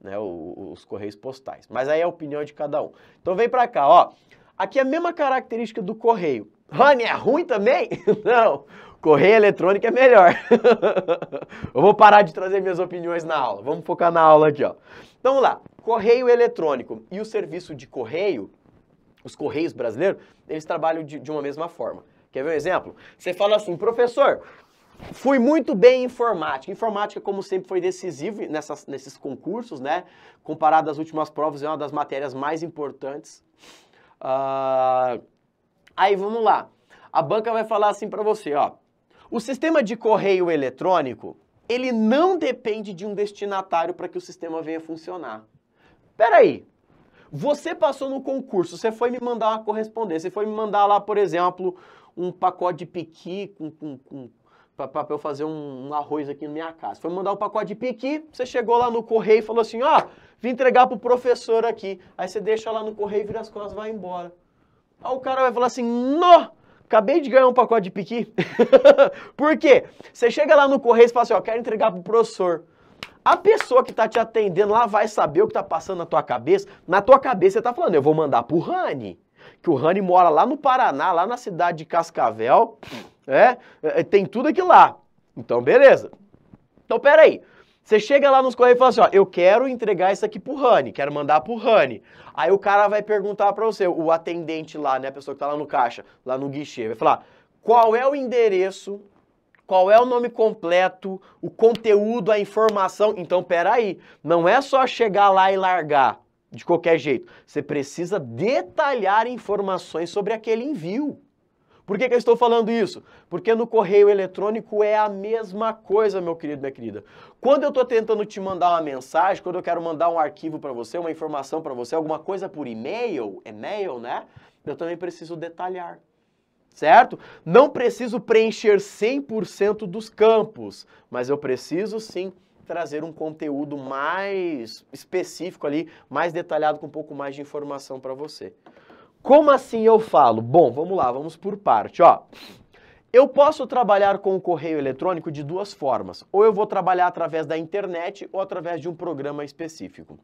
né? O, os correios postais. Mas aí é a opinião de cada um. Então vem para cá, ó. Aqui é a mesma característica do correio. Rani, é ruim também? não correio eletrônico é melhor. eu vou parar de trazer minhas opiniões na aula. Vamos focar na aula aqui, ó. Então, vamos lá. Correio eletrônico e o serviço de correio, os correios brasileiros, eles trabalham de, de uma mesma forma. Quer ver um exemplo? Você fala assim, professor, Fui muito bem em informática. Informática, como sempre, foi decisivo nessas, nesses concursos, né? Comparado às últimas provas, é uma das matérias mais importantes. Uh... Aí, vamos lá. A banca vai falar assim para você, ó. O sistema de correio eletrônico, ele não depende de um destinatário para que o sistema venha funcionar. Peraí, você passou no concurso, você foi me mandar uma correspondência, você foi me mandar lá, por exemplo, um pacote de piqui com, com, com para eu fazer um, um, arroz aqui na minha casa. Foi mandar um pacote de piqui, você chegou lá no correio e falou assim, ó, oh, vim entregar o professor aqui. Aí você deixa lá no correio, vira as costas vai embora. Aí o cara vai falar assim, não! Acabei de ganhar um pacote de piqui. Por quê? Você chega lá no correio e fala assim, ó, quero entregar pro professor. A pessoa que tá te atendendo lá vai saber o que tá passando na tua cabeça. Na tua cabeça você tá falando, eu vou mandar pro Rani. Que o Rani mora lá no Paraná, lá na cidade de Cascavel. É? é tem tudo aqui lá. Então, beleza. Então, peraí. aí. Você chega lá nos correios e fala assim, ó, eu quero entregar isso aqui pro Rani, quero mandar pro Rani. Aí o cara vai perguntar para você, o atendente lá, né, a pessoa que tá lá no caixa, lá no guichê, vai falar: "Qual é o endereço? Qual é o nome completo? O conteúdo, a informação?". Então, peraí, não é só chegar lá e largar de qualquer jeito. Você precisa detalhar informações sobre aquele envio. Por que, que eu estou falando isso? Porque no correio eletrônico é a mesma coisa, meu querido, minha querida. Quando eu estou tentando te mandar uma mensagem, quando eu quero mandar um arquivo para você, uma informação para você, alguma coisa por e-mail, e-mail, né? Eu também preciso detalhar certo? Não preciso preencher 100% dos campos, mas eu preciso sim trazer um conteúdo mais específico ali, mais detalhado, com um pouco mais de informação para você. Como assim eu falo? Bom, vamos lá, vamos por parte, ó. Eu posso trabalhar com o correio eletrônico de duas formas. Ou eu vou trabalhar através da internet ou através de um programa específico.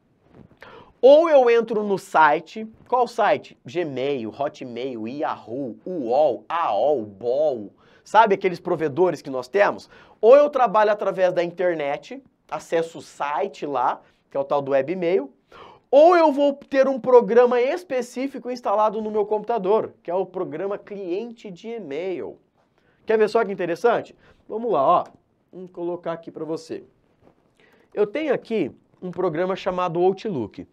Ou eu entro no site, qual site? Gmail, Hotmail, Yahoo, UOL, AOL, BOL, sabe aqueles provedores que nós temos? Ou eu trabalho através da internet, acesso o site lá, que é o tal do webmail, ou eu vou ter um programa específico instalado no meu computador, que é o programa cliente de e-mail. Quer ver só que interessante? Vamos lá, ó. Vou colocar aqui para você. Eu tenho aqui um programa chamado Outlook.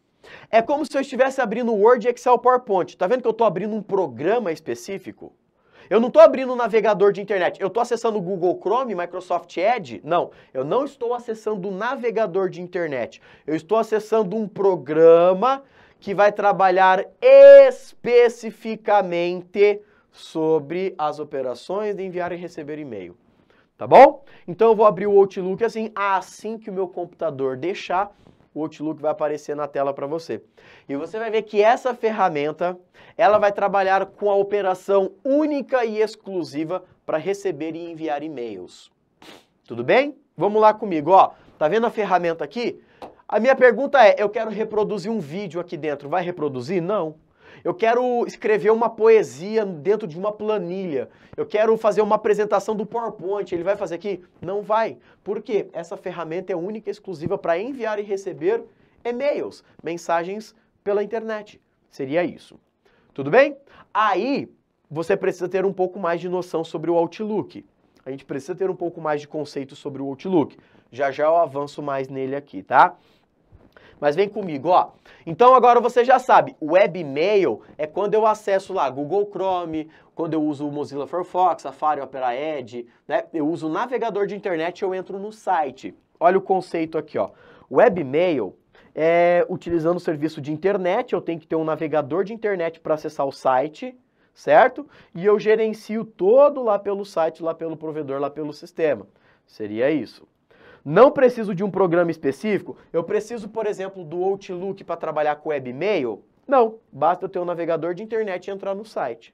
É como se eu estivesse abrindo Word, Excel, PowerPoint. Tá vendo que eu estou abrindo um programa específico? Eu não estou abrindo um navegador de internet. Eu estou acessando o Google Chrome, Microsoft Edge? Não. Eu não estou acessando o navegador de internet. Eu estou acessando um programa que vai trabalhar especificamente sobre as operações de enviar e receber e-mail. Tá bom? Então eu vou abrir o Outlook assim, assim que o meu computador deixar, o Outlook vai aparecer na tela para você. E você vai ver que essa ferramenta, ela vai trabalhar com a operação única e exclusiva para receber e enviar e-mails. Tudo bem? Vamos lá comigo, ó. Tá vendo a ferramenta aqui? A minha pergunta é, eu quero reproduzir um vídeo aqui dentro, vai reproduzir? Não eu quero escrever uma poesia dentro de uma planilha, eu quero fazer uma apresentação do PowerPoint, ele vai fazer aqui? Não vai. Por quê? Essa ferramenta é única e exclusiva para enviar e receber e-mails, mensagens pela internet. Seria isso. Tudo bem? Aí você precisa ter um pouco mais de noção sobre o Outlook. A gente precisa ter um pouco mais de conceito sobre o Outlook. Já já eu avanço mais nele aqui, tá? Mas vem comigo, ó. Então agora você já sabe, webmail é quando eu acesso lá Google Chrome, quando eu uso o Mozilla Firefox, Safari, Opera Edge, né? Eu uso o navegador de internet e eu entro no site. Olha o conceito aqui, ó. Webmail é utilizando o serviço de internet, eu tenho que ter um navegador de internet para acessar o site, certo? E eu gerencio todo lá pelo site, lá pelo provedor, lá pelo sistema. Seria isso. Não preciso de um programa específico? Eu preciso, por exemplo, do Outlook para trabalhar com webmail? Não, basta eu ter um navegador de internet e entrar no site.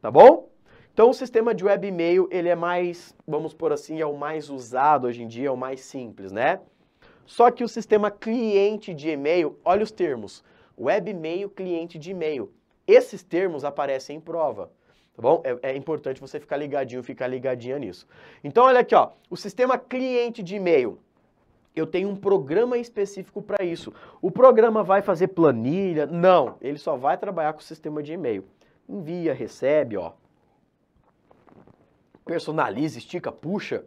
Tá bom? Então o sistema de webmail, ele é mais, vamos por assim, é o mais usado hoje em dia, é o mais simples, né? Só que o sistema cliente de e-mail, olha os termos, webmail, cliente de e-mail. Esses termos aparecem em prova tá bom? É, é, importante você ficar ligadinho, ficar ligadinha nisso. Então, olha aqui, ó, o sistema cliente de e-mail. Eu tenho um programa específico para isso. O programa vai fazer planilha? Não, ele só vai trabalhar com o sistema de e-mail. Envia, recebe, ó. Personaliza, estica, puxa,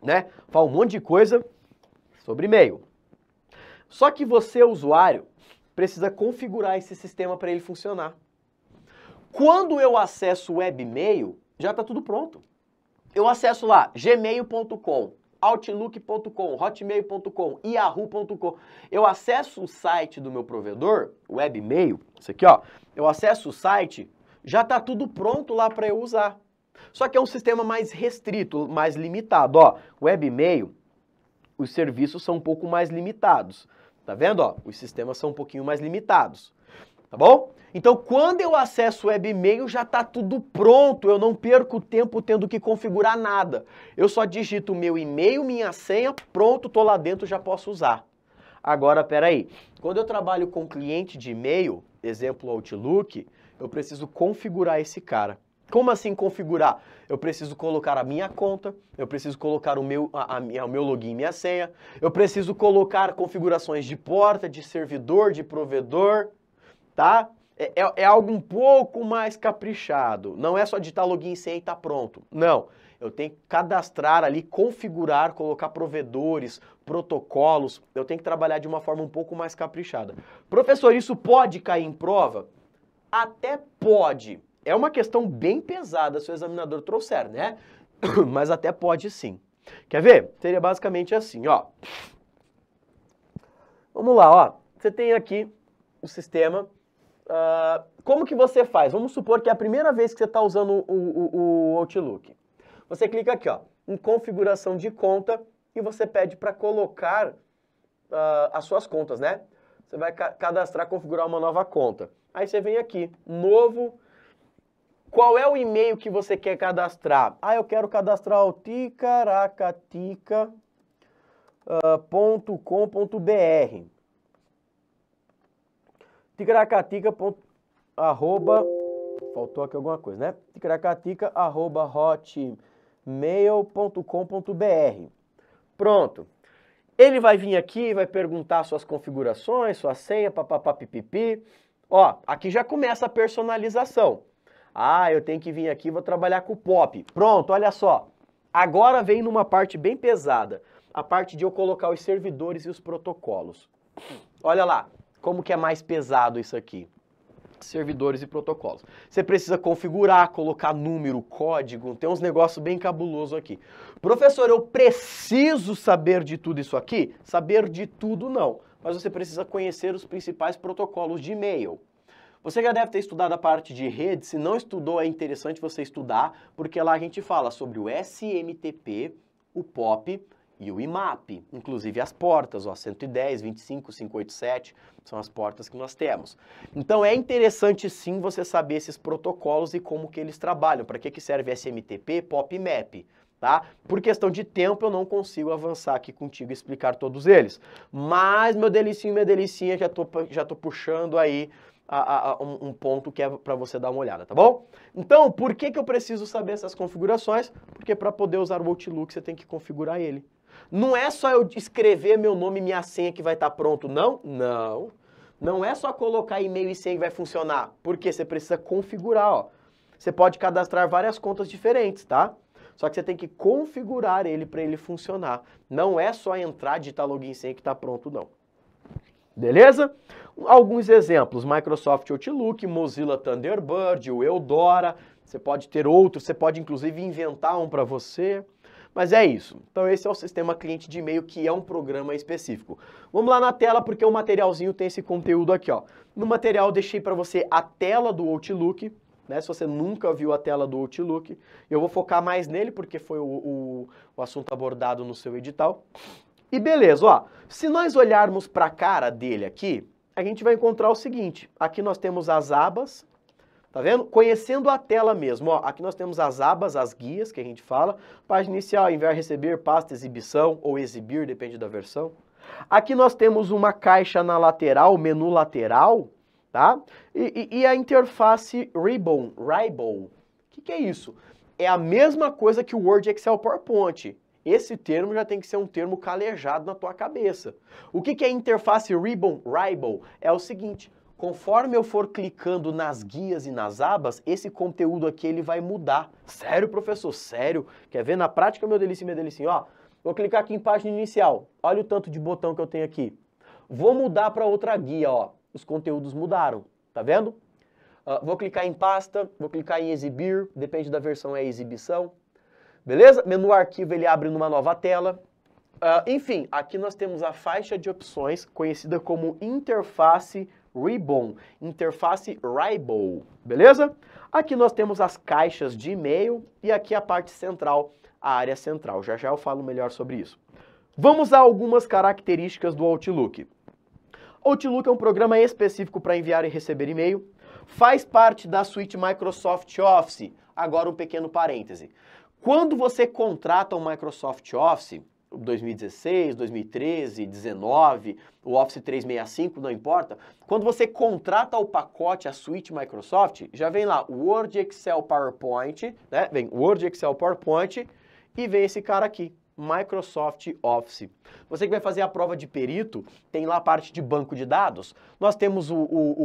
né? Fala um monte de coisa sobre e-mail. Só que você, usuário, precisa configurar esse sistema para ele funcionar. Quando eu acesso o webmail, já está tudo pronto. Eu acesso lá gmail.com, outlook.com, hotmail.com, yahoo.com. Eu acesso o site do meu provedor, webmail, isso aqui, ó. Eu acesso o site, já está tudo pronto lá para eu usar. Só que é um sistema mais restrito, mais limitado, ó. Webmail, os serviços são um pouco mais limitados. Tá vendo, ó? Os sistemas são um pouquinho mais limitados tá bom? Então, quando eu acesso o webmail, já está tudo pronto, eu não perco tempo tendo que configurar nada. Eu só digito meu e-mail, minha senha, pronto, estou lá dentro, já posso usar. Agora, peraí, quando eu trabalho com cliente de e-mail, exemplo Outlook, eu preciso configurar esse cara. Como assim configurar? Eu preciso colocar a minha conta, eu preciso colocar o meu, a, a o meu login e minha senha, eu preciso colocar configurações de porta, de servidor, de provedor, tá? É, é, é, algo um pouco mais caprichado. Não é só digitar login e senha e tá pronto. Não. Eu tenho que cadastrar ali, configurar, colocar provedores, protocolos. Eu tenho que trabalhar de uma forma um pouco mais caprichada. Professor, isso pode cair em prova? Até pode. É uma questão bem pesada se o examinador trouxer, né? Mas até pode sim. Quer ver? Seria basicamente assim, ó. Vamos lá, ó. Você tem aqui o sistema Uh, como que você faz? Vamos supor que é a primeira vez que você está usando o, o, o, Outlook. Você clica aqui ó, em configuração de conta e você pede para colocar uh, as suas contas, né? Você vai ca cadastrar, configurar uma nova conta. Aí você vem aqui, novo. Qual é o e-mail que você quer cadastrar? Ah, eu quero cadastrar o ticaracatica.com.br. Ah, uh, ticaracatica.com arroba, faltou aqui alguma coisa, né? Ticaracatica, hotmail.com.br. Pronto. Ele vai vir aqui, vai perguntar suas configurações, sua senha, papapá, pipipi. Ó, aqui já começa a personalização. Ah, eu tenho que vir aqui, vou trabalhar com o pop. Pronto, olha só. Agora vem numa parte bem pesada. A parte de eu colocar os servidores e os protocolos. Olha lá, como que é mais pesado isso aqui? servidores e protocolos. Você precisa configurar, colocar número, código, tem uns negócios bem cabuloso aqui. Professor, eu preciso saber de tudo isso aqui? Saber de tudo não, mas você precisa conhecer os principais protocolos de e-mail. Você já deve ter estudado a parte de rede, se não estudou é interessante você estudar, porque lá a gente fala sobre o SMTP, o POP, e o IMAP, inclusive as portas, ó, 110, 25, 587, são as portas que nós temos. Então é interessante sim você saber esses protocolos e como que eles trabalham, para que, que serve SMTP, POP e MAP. Tá? Por questão de tempo eu não consigo avançar aqui contigo e explicar todos eles. Mas meu delicinho, minha delicinha, já tô, já tô puxando aí a, a, um, um, ponto que é para você dar uma olhada, tá bom? Então, por que, que eu preciso saber essas configurações? Porque para poder usar o Outlook você tem que configurar ele. Não é só eu escrever meu nome e minha senha que vai estar tá pronto, não? Não. Não é só colocar e-mail e senha que vai funcionar. Porque você precisa configurar, ó. Você pode cadastrar várias contas diferentes, tá? Só que você tem que configurar ele para ele funcionar. Não é só entrar, digitar login e senha que está pronto, não. Beleza? Alguns exemplos, Microsoft Outlook, Mozilla Thunderbird, o Eudora, você pode ter outro, você pode inclusive inventar um para você. Mas é isso. Então esse é o sistema cliente de e-mail que é um programa específico. Vamos lá na tela porque o materialzinho tem esse conteúdo aqui, ó. No material deixei para você a tela do Outlook, né? Se você nunca viu a tela do Outlook, eu vou focar mais nele porque foi o, o, o assunto abordado no seu edital. E beleza, ó. Se nós olharmos para a cara dele aqui, a gente vai encontrar o seguinte: aqui nós temos as abas, Tá vendo? Conhecendo a tela mesmo. Ó, aqui nós temos as abas, as guias que a gente fala. Página inicial, enviar, receber, pasta, exibição ou exibir, depende da versão. Aqui nós temos uma caixa na lateral, menu lateral, tá? E, e, e a interface Ribbon, Ribbon. O que, que é isso? É a mesma coisa que o Word, Excel, PowerPoint. Esse termo já tem que ser um termo calejado na tua cabeça. O que, que é interface Ribbon, Ribbon? É o seguinte, Conforme eu for clicando nas guias e nas abas, esse conteúdo aqui ele vai mudar. Sério, professor? Sério? Quer ver na prática, meu delícia e minha delícia? Ó, vou clicar aqui em página inicial. Olha o tanto de botão que eu tenho aqui. Vou mudar para outra guia, ó. Os conteúdos mudaram, tá vendo? Uh, vou clicar em pasta, vou clicar em exibir, depende da versão é exibição. Beleza? Menu arquivo ele abre numa nova tela. Uh, enfim, aqui nós temos a faixa de opções, conhecida como interface Ribbon, interface Ribbon, beleza? Aqui nós temos as caixas de e-mail e aqui a parte central, a área central. Já já eu falo melhor sobre isso. Vamos a algumas características do Outlook. Outlook é um programa específico para enviar e receber e-mail. Faz parte da suíte Microsoft Office. Agora um pequeno parêntese. Quando você contrata o um Microsoft Office, 2016, 2013, 19, o Office 365, não importa. Quando você contrata o pacote, a suíte Microsoft, já vem lá Word, Excel, PowerPoint, né? Vem Word, Excel, PowerPoint e vem esse cara aqui, Microsoft Office. Você que vai fazer a prova de perito, tem lá a parte de banco de dados. Nós temos o, o,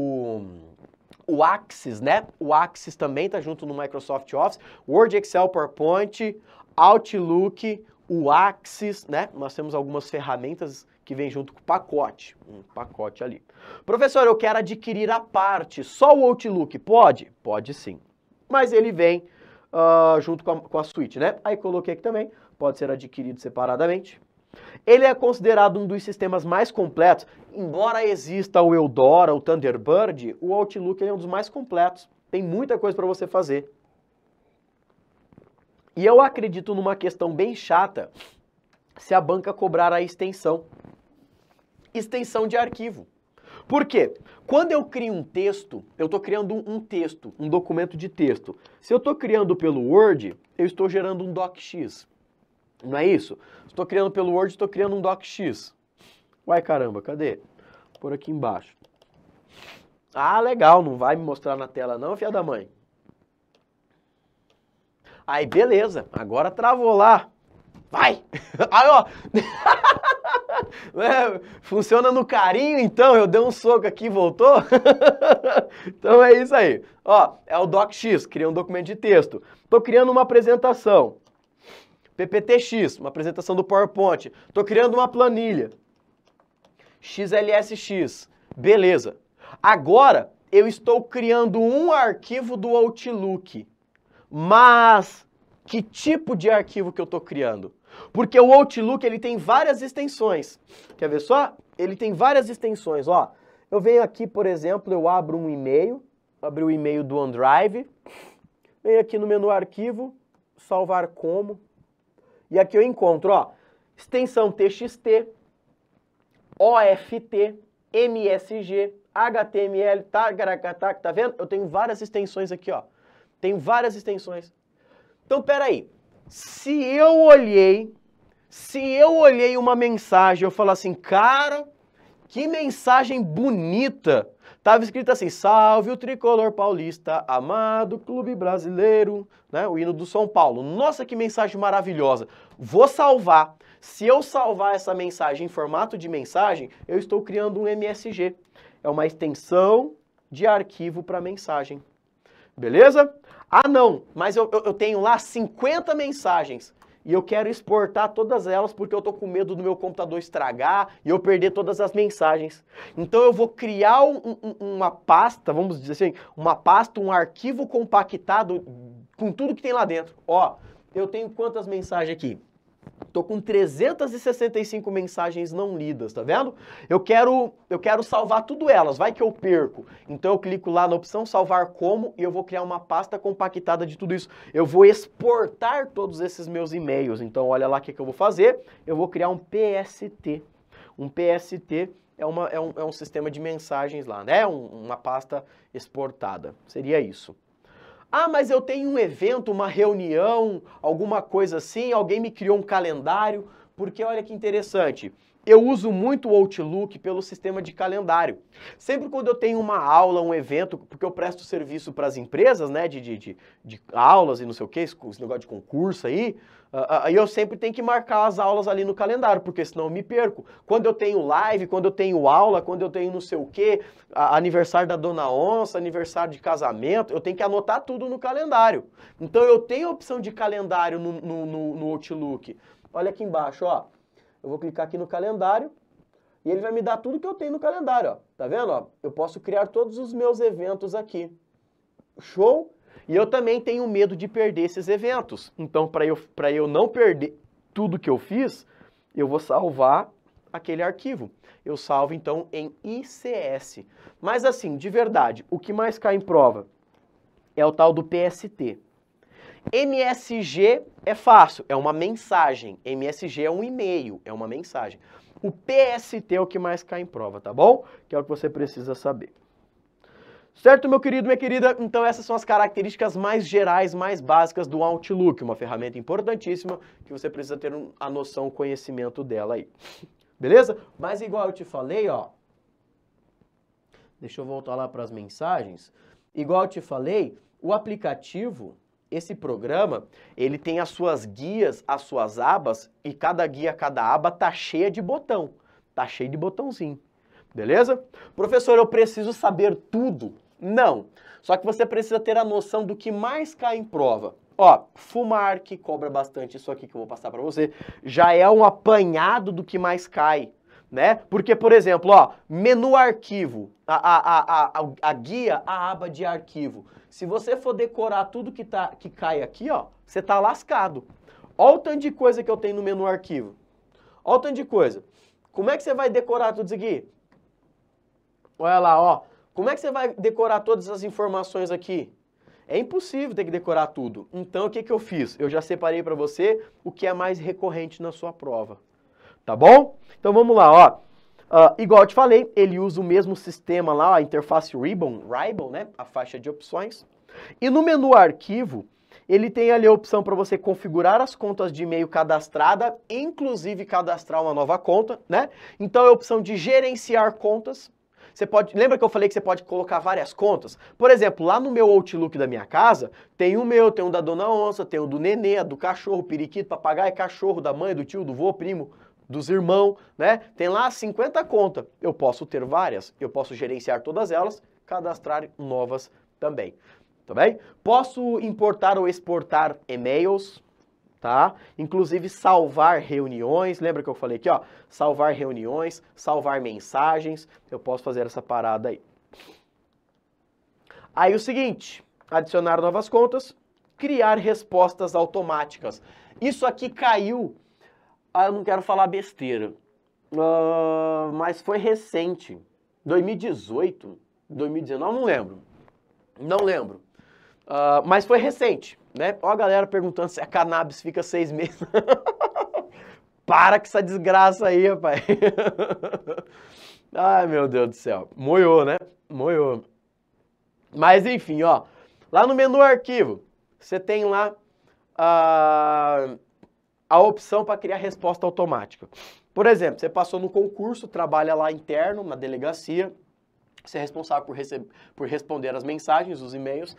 o, o Axis, né? O Axis também está junto no Microsoft Office. Word, Excel, PowerPoint, Outlook, o Axis, né? Nós temos algumas ferramentas que vêm junto com o pacote, um pacote ali. Professor, eu quero adquirir a parte, só o Outlook, pode? Pode sim. Mas ele vem uh, junto com a, com a suíte, né? Aí coloquei aqui também, pode ser adquirido separadamente. Ele é considerado um dos sistemas mais completos, embora exista o Eudora, o Thunderbird, o Outlook é um dos mais completos. Tem muita coisa para você fazer e eu acredito numa questão bem chata se a banca cobrar a extensão. Extensão de arquivo. Por quê? Quando eu crio um texto, eu estou criando um texto, um documento de texto. Se eu estou criando pelo Word, eu estou gerando um docx. Não é isso? Estou criando pelo Word, estou criando um docx. Uai caramba, cadê? Por aqui embaixo. Ah, legal, não vai me mostrar na tela não, filha da mãe. Aí beleza, agora travou lá. Vai! Aí ó. Né, funciona no carinho então, eu dei um soco aqui e voltou. então é isso aí. Ó, é o DocX, criei um documento de texto. Tô criando uma apresentação. PPTX, uma apresentação do PowerPoint. Tô criando uma planilha. XLSX. Beleza. Agora eu estou criando um arquivo do Outlook mas que tipo de arquivo que eu estou criando? Porque o Outlook ele tem várias extensões. Quer ver só? Ele tem várias extensões. Ó, eu venho aqui, por exemplo, eu abro um e-mail, abri o e-mail do OneDrive, venho aqui no menu arquivo, salvar como, e aqui eu encontro, ó, extensão TXT, OFT, MSG, HTML, tá, tá, tá, tá vendo? Eu tenho várias extensões aqui, ó. Tem várias extensões. Então, peraí. Se eu olhei, se eu olhei uma mensagem, eu falo assim, cara, que mensagem bonita. Tava escrito assim, salve o tricolor paulista, amado clube brasileiro, né? O hino do São Paulo. Nossa, que mensagem maravilhosa. Vou salvar. Se eu salvar essa mensagem em formato de mensagem, eu estou criando um MSG. É uma extensão de arquivo para mensagem. Beleza? Ah, não, mas eu, eu, eu tenho lá 50 mensagens e eu quero exportar todas elas porque eu estou com medo do meu computador estragar e eu perder todas as mensagens. Então eu vou criar um, um, uma pasta, vamos dizer assim, uma pasta, um arquivo compactado com tudo que tem lá dentro. Ó, eu tenho quantas mensagens aqui? Tô com 365 mensagens não lidas, tá vendo? Eu quero, eu quero salvar tudo elas, vai que eu perco. Então eu clico lá na opção salvar como e eu vou criar uma pasta compactada de tudo isso. Eu vou exportar todos esses meus e-mails. Então olha lá o que, que eu vou fazer. Eu vou criar um PST. Um PST é, uma, é, um, é um sistema de mensagens lá, né? Um, uma pasta exportada. Seria isso. Ah, mas eu tenho um evento, uma reunião, alguma coisa assim, alguém me criou um calendário, porque olha que interessante. Eu uso muito o Outlook pelo sistema de calendário. Sempre quando eu tenho uma aula, um evento, porque eu presto serviço para as empresas, né, de, de, de, de aulas e não sei o que, esse negócio de concurso aí, Aí eu sempre tenho que marcar as aulas ali no calendário, porque senão eu me perco. Quando eu tenho live, quando eu tenho aula, quando eu tenho não sei o quê, aniversário da dona onça, aniversário de casamento, eu tenho que anotar tudo no calendário. Então eu tenho a opção de calendário no, no, no, no Outlook. Olha aqui embaixo, ó. Eu vou clicar aqui no calendário e ele vai me dar tudo que eu tenho no calendário, ó. Tá vendo, ó? Eu posso criar todos os meus eventos aqui. Show? E eu também tenho medo de perder esses eventos. Então, para eu, eu não perder tudo que eu fiz, eu vou salvar aquele arquivo. Eu salvo, então, em ICS. Mas, assim, de verdade, o que mais cai em prova é o tal do PST. MSG é fácil, é uma mensagem. MSG é um e-mail, é uma mensagem. O PST é o que mais cai em prova, tá bom? Que é o que você precisa saber. Certo, meu querido, minha querida? Então essas são as características mais gerais, mais básicas do Outlook, uma ferramenta importantíssima que você precisa ter a noção, o conhecimento dela aí. Beleza? Mas igual eu te falei, ó, deixa eu voltar lá para as mensagens. Igual eu te falei, o aplicativo, esse programa, ele tem as suas guias, as suas abas, e cada guia, cada aba tá cheia de botão, tá cheio de botãozinho. Beleza? Professor, eu preciso saber tudo? Não. Só que você precisa ter a noção do que mais cai em prova. Ó, fumar, que cobra bastante isso aqui que eu vou passar para você, já é um apanhado do que mais cai. Né? Porque, por exemplo, ó, menu arquivo, a, a, a, a, guia, a aba de arquivo. Se você for decorar tudo que, tá, que cai aqui, ó, você tá lascado. Olha o tanto de coisa que eu tenho no menu arquivo. Olha o tanto de coisa. Como é que você vai decorar tudo isso aqui? Olha lá, ó. Como é que você vai decorar todas as informações aqui? É impossível ter que decorar tudo. Então, o que, que eu fiz? Eu já separei para você o que é mais recorrente na sua prova. Tá bom? Então, vamos lá, ó. Uh, igual eu te falei, ele usa o mesmo sistema lá, a interface Ribbon, Ribbon, né? A faixa de opções. E no menu arquivo, ele tem ali a opção para você configurar as contas de e-mail cadastrada, inclusive cadastrar uma nova conta, né? Então é a opção de gerenciar contas. Você pode, lembra que eu falei que você pode colocar várias contas? Por exemplo, lá no meu Outlook da minha casa, tem o meu, tem o da dona onça, tem o do nenê, do cachorro, periquito, papagaio, cachorro, da mãe, do tio, do vô, primo, dos irmãos, né? Tem lá 50 contas. Eu posso ter várias, eu posso gerenciar todas elas, cadastrar novas também. Tá bem? Posso importar ou exportar e-mails, tá? Inclusive salvar reuniões, lembra que eu falei aqui, ó, salvar reuniões, salvar mensagens, eu posso fazer essa parada aí. Aí o seguinte, adicionar novas contas, criar respostas automáticas. Isso aqui caiu, ah, eu não quero falar besteira, uh, mas foi recente, 2018, 2019, não lembro, não lembro, uh, mas foi recente né? Ó a galera perguntando se a cannabis fica seis meses. Para com essa desgraça aí, rapaz. Ai, meu Deus do céu. Moiou, né? Moiou. Mas enfim, ó. Lá no menu arquivo, você tem lá a, ah, a opção para criar resposta automática. Por exemplo, você passou no concurso, trabalha lá interno, na delegacia, você é responsável por, receber, por responder as mensagens, os e-mails.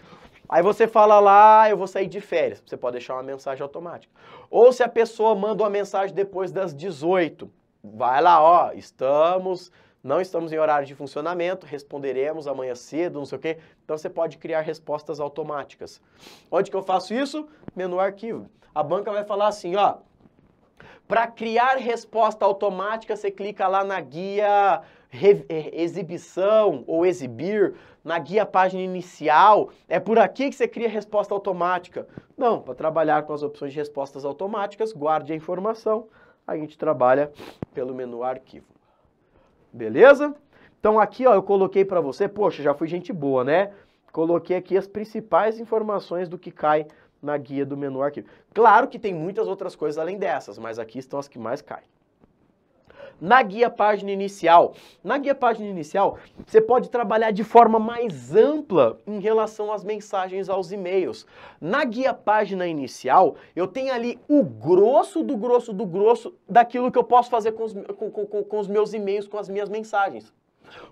Aí você fala lá, eu vou sair de férias. Você pode deixar uma mensagem automática. Ou se a pessoa manda uma mensagem depois das 18, vai lá, ó, estamos, não estamos em horário de funcionamento, responderemos amanhã cedo, não sei o quê. Então você pode criar respostas automáticas. Onde que eu faço isso? Menu arquivo. A banca vai falar assim, ó, para criar resposta automática, você clica lá na guia é, exibição ou exibir, na guia página inicial, é por aqui que você cria resposta automática. Não, para trabalhar com as opções de respostas automáticas, guarde a informação, a gente trabalha pelo menu arquivo. Beleza? Então aqui ó, eu coloquei para você, poxa, já fui gente boa, né? Coloquei aqui as principais informações do que cai na guia do menu arquivo. Claro que tem muitas outras coisas além dessas, mas aqui estão as que mais caem na guia página inicial. Na guia página inicial, você pode trabalhar de forma mais ampla em relação às mensagens aos e-mails. Na guia página inicial, eu tenho ali o grosso do grosso do grosso daquilo que eu posso fazer com os, com, com, com os meus e-mails, com as minhas mensagens.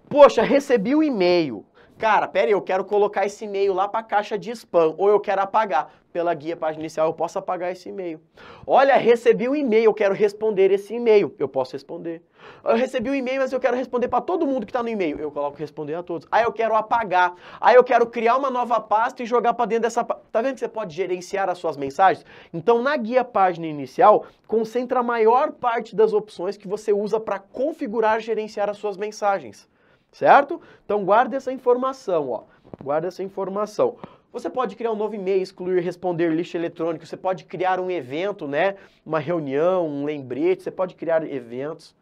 Poxa, recebi o um e-mail. Cara, pera aí, eu quero colocar esse e-mail lá para a caixa de spam, ou eu quero apagar. Pela guia página inicial, eu posso apagar esse e-mail. Olha, recebi um e-mail, eu quero responder esse e-mail. Eu posso responder. Eu recebi um e-mail, mas eu quero responder para todo mundo que está no e-mail. Eu coloco responder a todos. Aí eu quero apagar. Aí eu quero criar uma nova pasta e jogar para dentro dessa pasta. Tá vendo que você pode gerenciar as suas mensagens? Então, na guia página inicial, concentra a maior parte das opções que você usa para configurar gerenciar as suas mensagens certo? Então guarde essa informação, ó. Guarde essa informação. Você pode criar um novo e-mail, excluir, responder lixo eletrônico, você pode criar um evento, né? Uma reunião, um lembrete, você pode criar eventos.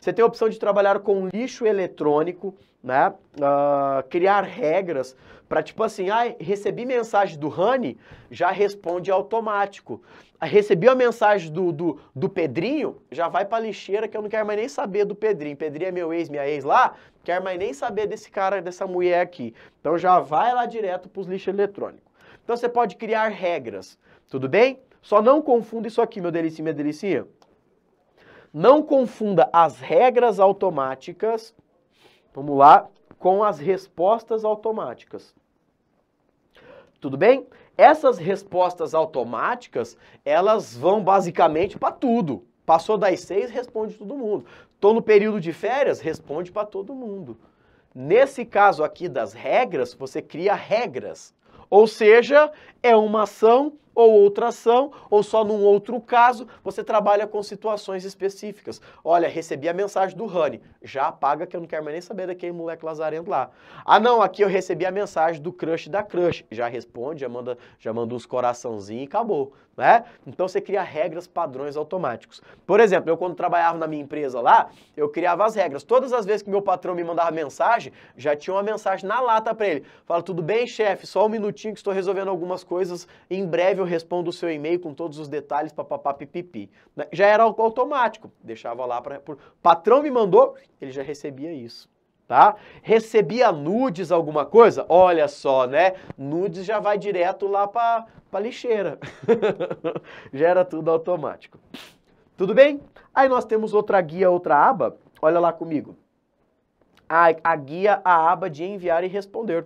Você tem a opção de trabalhar com lixo eletrônico, né? Uh, criar regras para tipo assim, ah, recebi mensagem do Rani, já responde automático. Ah, recebi a mensagem do, do, do Pedrinho, já vai pra lixeira que eu não quero mais nem saber do Pedrinho. Pedrinho é meu ex, minha ex lá, não quero mais nem saber desse cara, dessa mulher aqui. Então já vai lá direto pros lixos eletrônicos. Então você pode criar regras, tudo bem? Só não confunda isso aqui, meu delicinho, minha delicinha não confunda as regras automáticas, vamos lá, com as respostas automáticas. Tudo bem? Essas respostas automáticas, elas vão basicamente para tudo. Passou das seis, responde todo mundo. Estou no período de férias, responde para todo mundo. Nesse caso aqui das regras, você cria regras. Ou seja, é uma ação ou outra ação, ou só num outro caso, você trabalha com situações específicas. Olha, recebi a mensagem do Rani, já apaga que eu não quero mais nem saber daquele moleque lazarento lá. Ah não, aqui eu recebi a mensagem do crush da crush, já responde, já manda, já manda uns coraçãozinhos e acabou, né? Então você cria regras, padrões automáticos. Por exemplo, eu quando trabalhava na minha empresa lá, eu criava as regras. Todas as vezes que meu patrão me mandava mensagem, já tinha uma mensagem na lata para ele. Fala, tudo bem, chefe? Só um minutinho que estou resolvendo algumas coisas coisas. Em breve eu respondo o seu e-mail com todos os detalhes, papapá, pipipi. Né? Já era automático, deixava lá para... Patrão me mandou, ele já recebia isso tá? Recebia nudes alguma coisa? Olha só, né? Nudes já vai direto lá para a lixeira. já era tudo automático. Tudo bem? Aí nós temos outra guia, outra aba. Olha lá comigo. A, a guia, a aba de enviar e responder.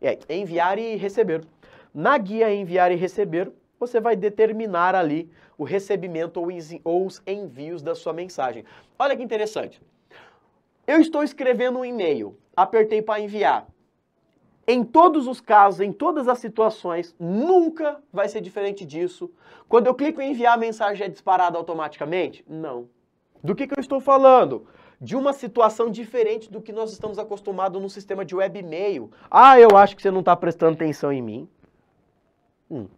É, enviar e receber na guia enviar e receber, você vai determinar ali o recebimento ou os envios da sua mensagem. Olha que interessante. Eu estou escrevendo um e-mail, apertei para enviar. Em todos os casos, em todas as situações, nunca vai ser diferente disso. Quando eu clico em enviar, a mensagem é disparada automaticamente? Não. Do que, que eu estou falando? de uma situação diferente do que nós estamos acostumados no sistema de web e-mail. Ah, eu acho que você não está prestando atenção em mim. Hum.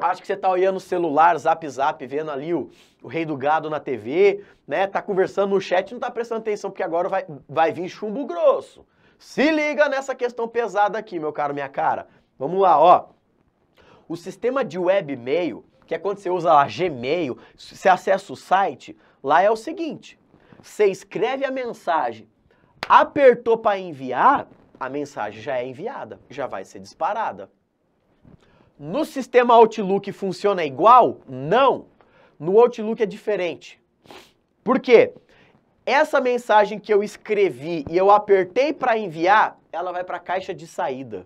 Acho que você tá olhando o celular, zap zap, vendo ali o, o rei do gado na TV, né? Tá conversando no chat, não tá prestando atenção, porque agora vai, vai vir chumbo grosso. Se liga nessa questão pesada aqui, meu caro, minha cara. Vamos lá, ó. O sistema de webmail, que é quando você usa lá Gmail, você acessa o site, lá é o seguinte: você escreve a mensagem, apertou para enviar, a mensagem já é enviada, já vai ser disparada. No sistema Outlook funciona igual? Não. No Outlook é diferente. Por quê? Essa mensagem que eu escrevi e eu apertei para enviar, ela vai para a caixa de saída.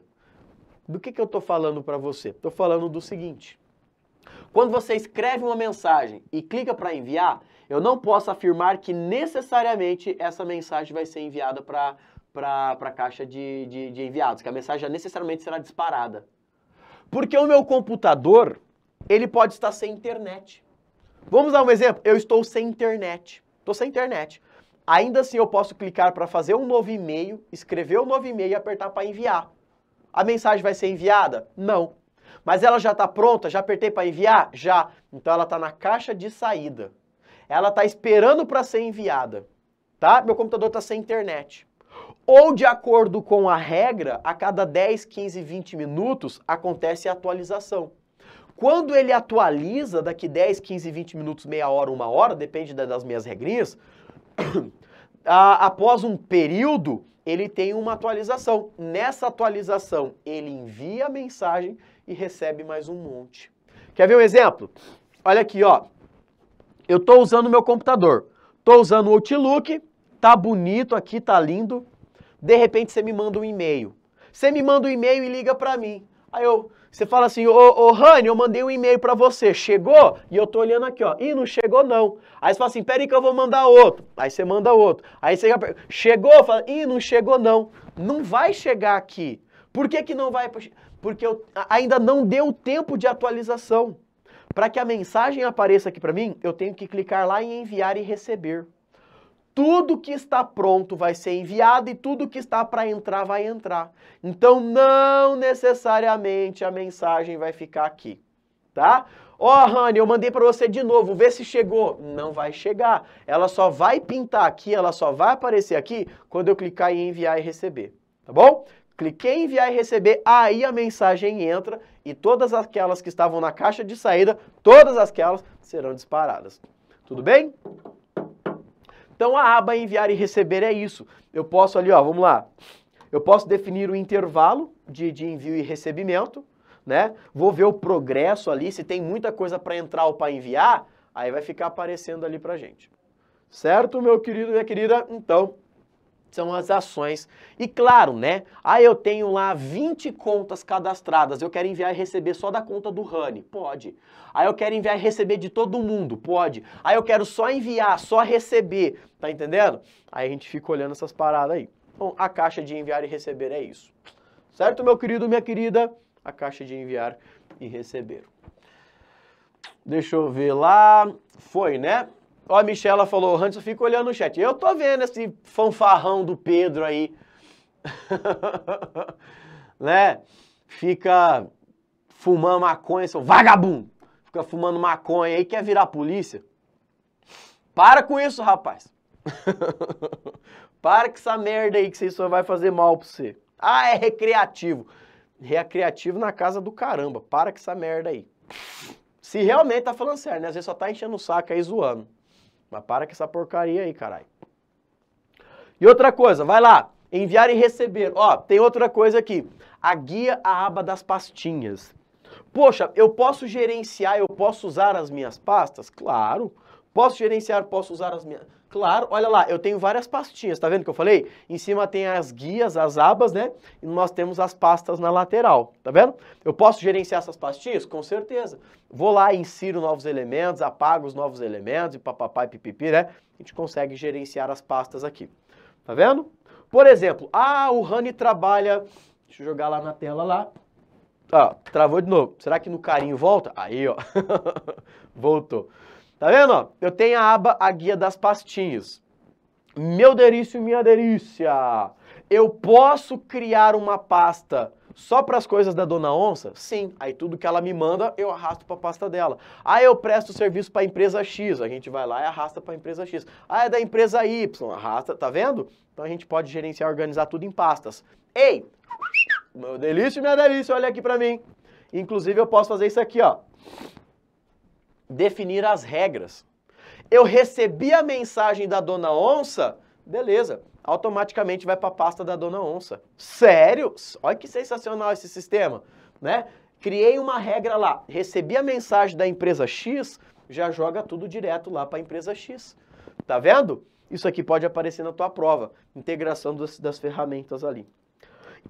Do que, que eu estou falando para você? Estou falando do seguinte. Quando você escreve uma mensagem e clica para enviar, eu não posso afirmar que necessariamente essa mensagem vai ser enviada para a caixa de, de, de enviados, que a mensagem necessariamente será disparada. Porque o meu computador, ele pode estar sem internet. Vamos dar um exemplo? Eu estou sem internet. Estou sem internet. Ainda assim, eu posso clicar para fazer um novo e-mail, escrever o um novo e-mail e apertar para enviar. A mensagem vai ser enviada? Não. Mas ela já está pronta? Já apertei para enviar? Já. Então ela está na caixa de saída. Ela está esperando para ser enviada. Tá? Meu computador está sem internet ou de acordo com a regra, a cada 10, 15, 20 minutos acontece a atualização. Quando ele atualiza, daqui 10, 15, 20 minutos, meia hora, uma hora, depende das minhas regrinhas, após um período, ele tem uma atualização. Nessa atualização, ele envia a mensagem e recebe mais um monte. Quer ver um exemplo? Olha aqui, ó. Eu estou usando meu computador. Estou usando o Outlook, tá bonito aqui, tá lindo. De repente você me manda um e-mail. Você me manda um e-mail e liga para mim. Aí eu, você fala assim, ô, ô Rani, eu mandei um e-mail para você, chegou? E eu tô olhando aqui, ó, e não chegou não. Aí você fala assim, peraí que eu vou mandar outro. Aí você manda outro. Aí você, chegou? Fala, e não chegou não. Não vai chegar aqui. Por que que não vai? Porque eu ainda não deu tempo de atualização. Para que a mensagem apareça aqui para mim, eu tenho que clicar lá em enviar e receber tudo que está pronto vai ser enviado e tudo que está para entrar vai entrar. Então, não necessariamente a mensagem vai ficar aqui, tá? Ó, oh, Rani, eu mandei para você de novo, vê se chegou. Não vai chegar. Ela só vai pintar aqui, ela só vai aparecer aqui quando eu clicar em enviar e receber, tá bom? Cliquei em enviar e receber, aí a mensagem entra e todas aquelas que estavam na caixa de saída, todas aquelas serão disparadas. Tudo bem? Então a aba enviar e receber é isso. Eu posso ali, ó, vamos lá. Eu posso definir o intervalo de, de envio e recebimento, né? Vou ver o progresso ali, se tem muita coisa para entrar ou para enviar, aí vai ficar aparecendo ali para gente. Certo, meu querido, minha querida? Então, são as ações. E claro, né? Ah, eu tenho lá 20 contas cadastradas, eu quero enviar e receber só da conta do Rani. Pode. Aí ah, eu quero enviar e receber de todo mundo. Pode. Aí ah, eu quero só enviar, só receber. Tá entendendo? Aí a gente fica olhando essas paradas aí. Bom, a caixa de enviar e receber é isso. Certo, meu querido, minha querida? A caixa de enviar e receber. Deixa eu ver lá. Foi, né? Ó, a Michela falou, antes eu fico olhando o chat. Eu tô vendo esse fanfarrão do Pedro aí. né? Fica fumando maconha, seu vagabundo. Fica fumando maconha aí, quer virar polícia? Para com isso, rapaz. Para com essa merda aí que isso só vai fazer mal pra você. Ah, é recreativo. Recreativo na casa do caramba. Para com essa merda aí. Se realmente tá falando sério, né? Às vezes só tá enchendo o saco aí zoando. Mas para com essa porcaria aí, caralho. E outra coisa, vai lá, enviar e receber. Ó, tem outra coisa aqui. A guia, a aba das pastinhas. Poxa, eu posso gerenciar, eu posso usar as minhas pastas? Claro. Posso gerenciar, posso usar as minhas Claro, olha lá, eu tenho várias pastinhas, tá vendo que eu falei? Em cima tem as guias, as abas, né? E nós temos as pastas na lateral, tá vendo? Eu posso gerenciar essas pastinhas? Com certeza. Vou lá, insiro novos elementos, apago os novos elementos e papapá e pipipi, né? A gente consegue gerenciar as pastas aqui, tá vendo? Por exemplo, ah, o Rani trabalha... Deixa eu jogar lá na tela lá. Ah, travou de novo. Será que no carinho volta? Aí, ó. Voltou. Tá vendo? Ó? Eu tenho a aba A Guia das Pastinhas. Meu delício, minha delícia. Eu posso criar uma pasta só para as coisas da dona onça? Sim. Aí tudo que ela me manda, eu arrasto para a pasta dela. Aí ah, eu presto serviço para a empresa X, a gente vai lá e arrasta para a empresa X. Ah, é da empresa Y, arrasta, tá vendo? Então a gente pode gerenciar, organizar tudo em pastas. Ei! Meu delício, minha delícia, olha aqui para mim. Inclusive eu posso fazer isso aqui, ó definir as regras. Eu recebi a mensagem da dona onça, beleza, automaticamente vai para a pasta da dona onça. Sério? Olha que sensacional esse sistema, né? Criei uma regra lá, recebi a mensagem da empresa X, já joga tudo direto lá para a empresa X. Tá vendo? Isso aqui pode aparecer na tua prova, integração das, das ferramentas ali.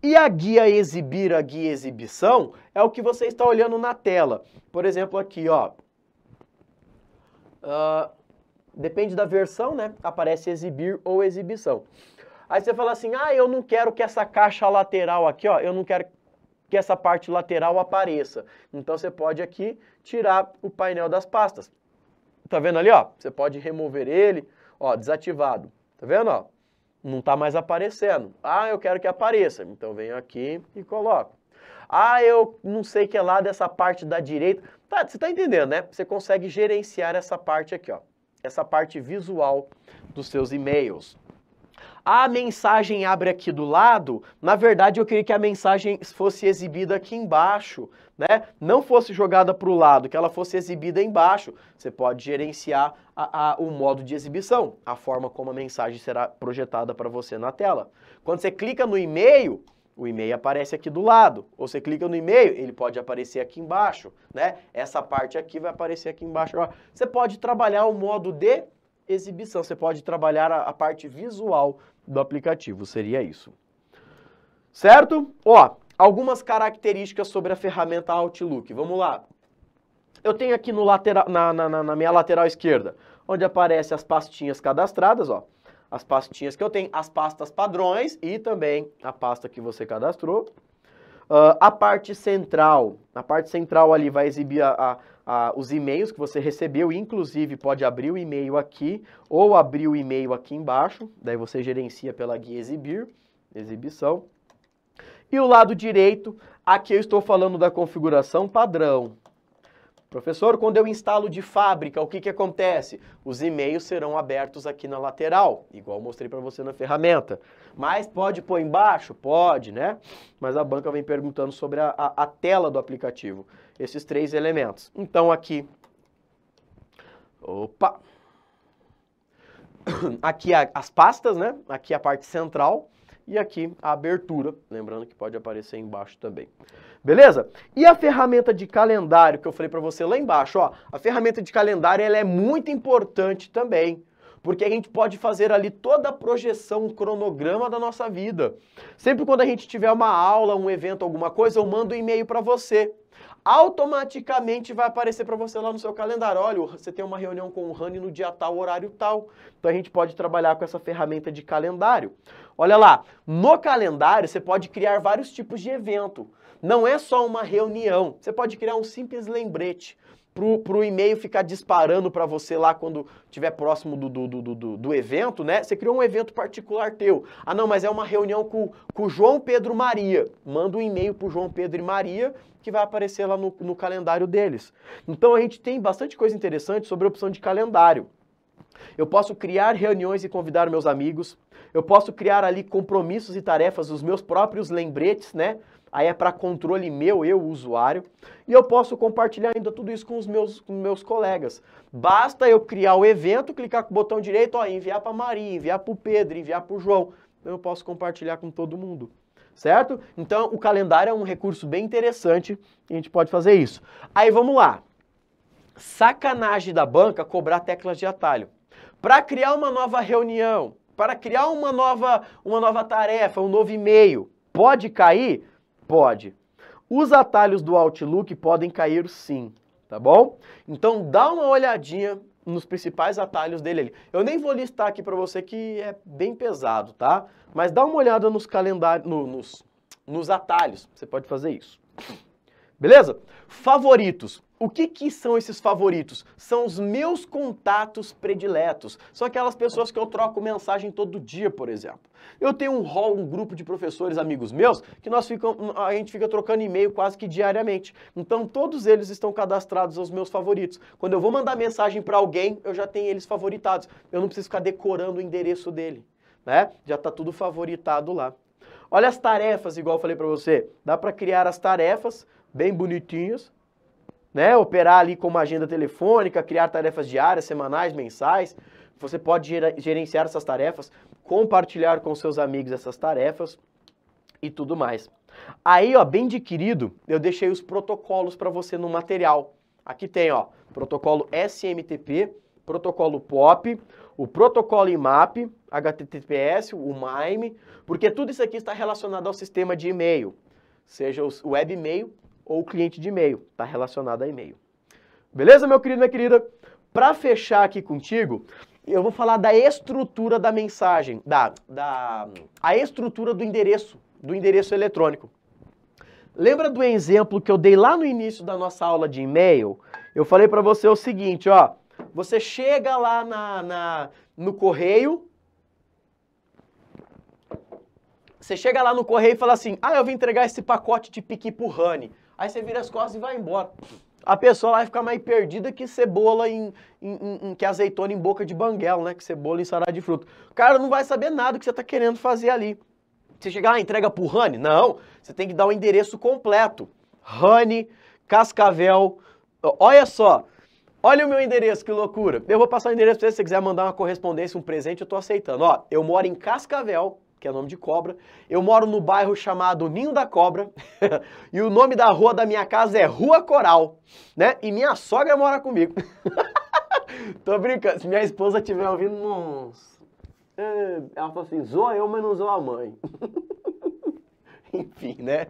E a guia exibir, a guia exibição, é o que você está olhando na tela. Por exemplo, aqui, ó, ah, depende da versão, né? Aparece exibir ou exibição. Aí você fala assim, ah, eu não quero que essa caixa lateral aqui, ó, eu não quero que essa parte lateral apareça. Então você pode aqui tirar o painel das pastas. Tá vendo ali, ó? Você pode remover ele, ó, desativado. Tá vendo, ó? Não tá mais aparecendo. Ah, eu quero que apareça. Então venho aqui e coloco. Ah, eu não sei que é lá dessa parte da direita. Tá, você está entendendo, né? Você consegue gerenciar essa parte aqui, ó. Essa parte visual dos seus e-mails. A mensagem abre aqui do lado. Na verdade, eu queria que a mensagem fosse exibida aqui embaixo, né? Não fosse jogada para o lado, que ela fosse exibida embaixo. Você pode gerenciar a, a, o modo de exibição, a forma como a mensagem será projetada para você na tela. Quando você clica no e-mail, o e-mail aparece aqui do lado. Ou você clica no e-mail, ele pode aparecer aqui embaixo, né? Essa parte aqui vai aparecer aqui embaixo. Você pode trabalhar o modo de exibição, você pode trabalhar a, a parte visual do aplicativo, seria isso. Certo? Ó, algumas características sobre a ferramenta Outlook. Vamos lá. Eu tenho aqui no lateral, na, na, na minha lateral esquerda, onde aparecem as pastinhas cadastradas, ó as pastinhas que eu tenho, as pastas padrões e também a pasta que você cadastrou. Uh, a parte central, na parte central ali vai exibir a, a, a, os e-mails que você recebeu, inclusive pode abrir o e-mail aqui ou abrir o e-mail aqui embaixo, daí você gerencia pela guia exibir, exibição. E o lado direito, aqui eu estou falando da configuração padrão, Professor, quando eu instalo de fábrica, o que, que acontece? Os e-mails serão abertos aqui na lateral, igual mostrei para você na ferramenta. Mas pode pôr embaixo? Pode, né? Mas a banca vem perguntando sobre a, a, a tela do aplicativo, esses três elementos. Então aqui, opa, aqui a, as pastas, né? Aqui a parte central e aqui a abertura, lembrando que pode aparecer embaixo também. Beleza? E a ferramenta de calendário que eu falei para você lá embaixo, ó, a ferramenta de calendário ela é muito importante também, porque a gente pode fazer ali toda a projeção, o cronograma da nossa vida. Sempre quando a gente tiver uma aula, um evento, alguma coisa, eu mando um e-mail para você. Automaticamente vai aparecer para você lá no seu calendário, olha, você tem uma reunião com o Rani no dia tal, horário tal. Então a gente pode trabalhar com essa ferramenta de calendário. Olha lá, no calendário você pode criar vários tipos de evento não é só uma reunião. Você pode criar um simples lembrete para o e-mail ficar disparando para você lá quando estiver próximo do, do, do, do, do evento, né? Você criou um evento particular teu. Ah, não, mas é uma reunião com, com João Pedro Maria. Manda um e-mail para João Pedro e Maria que vai aparecer lá no, no calendário deles. Então a gente tem bastante coisa interessante sobre a opção de calendário. Eu posso criar reuniões e convidar meus amigos. Eu posso criar ali compromissos e tarefas, os meus próprios lembretes, né? aí é para controle meu, eu, usuário, e eu posso compartilhar ainda tudo isso com os meus, com meus colegas. Basta eu criar o evento, clicar com o botão direito, ó, enviar para Maria, enviar para o Pedro, enviar para o João. Então eu posso compartilhar com todo mundo, certo? Então o calendário é um recurso bem interessante e a gente pode fazer isso. Aí vamos lá. Sacanagem da banca cobrar teclas de atalho. Para criar uma nova reunião, para criar uma nova, uma nova tarefa, um novo e-mail, pode cair? Pode. Os atalhos do Outlook podem cair sim, tá bom? Então dá uma olhadinha nos principais atalhos dele ali. Eu nem vou listar aqui para você que é bem pesado, tá? Mas dá uma olhada nos calendários, no, nos, nos atalhos. Você pode fazer isso. Beleza? Favoritos. O que, que são esses favoritos? São os meus contatos prediletos. São aquelas pessoas que eu troco mensagem todo dia, por exemplo. Eu tenho um hall, um grupo de professores amigos meus, que nós ficam, a gente fica trocando e-mail quase que diariamente. Então todos eles estão cadastrados aos meus favoritos. Quando eu vou mandar mensagem para alguém, eu já tenho eles favoritados. Eu não preciso ficar decorando o endereço dele, né? Já está tudo favoritado lá. Olha as tarefas, igual eu falei para você. Dá para criar as tarefas bem bonitinhas, né, operar ali como agenda telefônica, criar tarefas diárias, semanais, mensais. Você pode gerenciar essas tarefas, compartilhar com seus amigos essas tarefas e tudo mais. Aí, ó, bem de querido, eu deixei os protocolos para você no material. Aqui tem, ó, protocolo SMTP, protocolo POP, o protocolo IMAP, HTTPS, o MIME, porque tudo isso aqui está relacionado ao sistema de e-mail, seja o web e-mail ou cliente de e-mail, está relacionado a e-mail. Beleza, meu querido, minha querida? Para fechar aqui contigo, eu vou falar da estrutura da mensagem, da, da a estrutura do endereço, do endereço eletrônico. Lembra do exemplo que eu dei lá no início da nossa aula de e-mail? Eu falei para você o seguinte, ó, você chega lá na, na, no correio, você chega lá no correio e fala assim, ah, eu vim entregar esse pacote de piqui pro Honey. Aí você vira as costas e vai embora. A pessoa lá vai ficar mais perdida que cebola em, em, em, que azeitona em boca de banguela, né? Que cebola em sará de fruta. O cara não vai saber nada do que você está querendo fazer ali. Você chegar, lá entrega pro Rani? Não. Você tem que dar o endereço completo. Rani, Cascavel. Olha só. Olha o meu endereço, que loucura. Eu vou passar o endereço pra você. Se você quiser mandar uma correspondência, um presente, eu tô aceitando. Ó, eu moro em Cascavel, que é nome de cobra. Eu moro no bairro chamado Ninho da Cobra e o nome da rua da minha casa é Rua Coral, né? E minha sogra mora comigo. Tô brincando, se minha esposa estiver ouvindo, nossa. É, ela fala assim, zoa eu, mas não zoa a mãe. Enfim, né?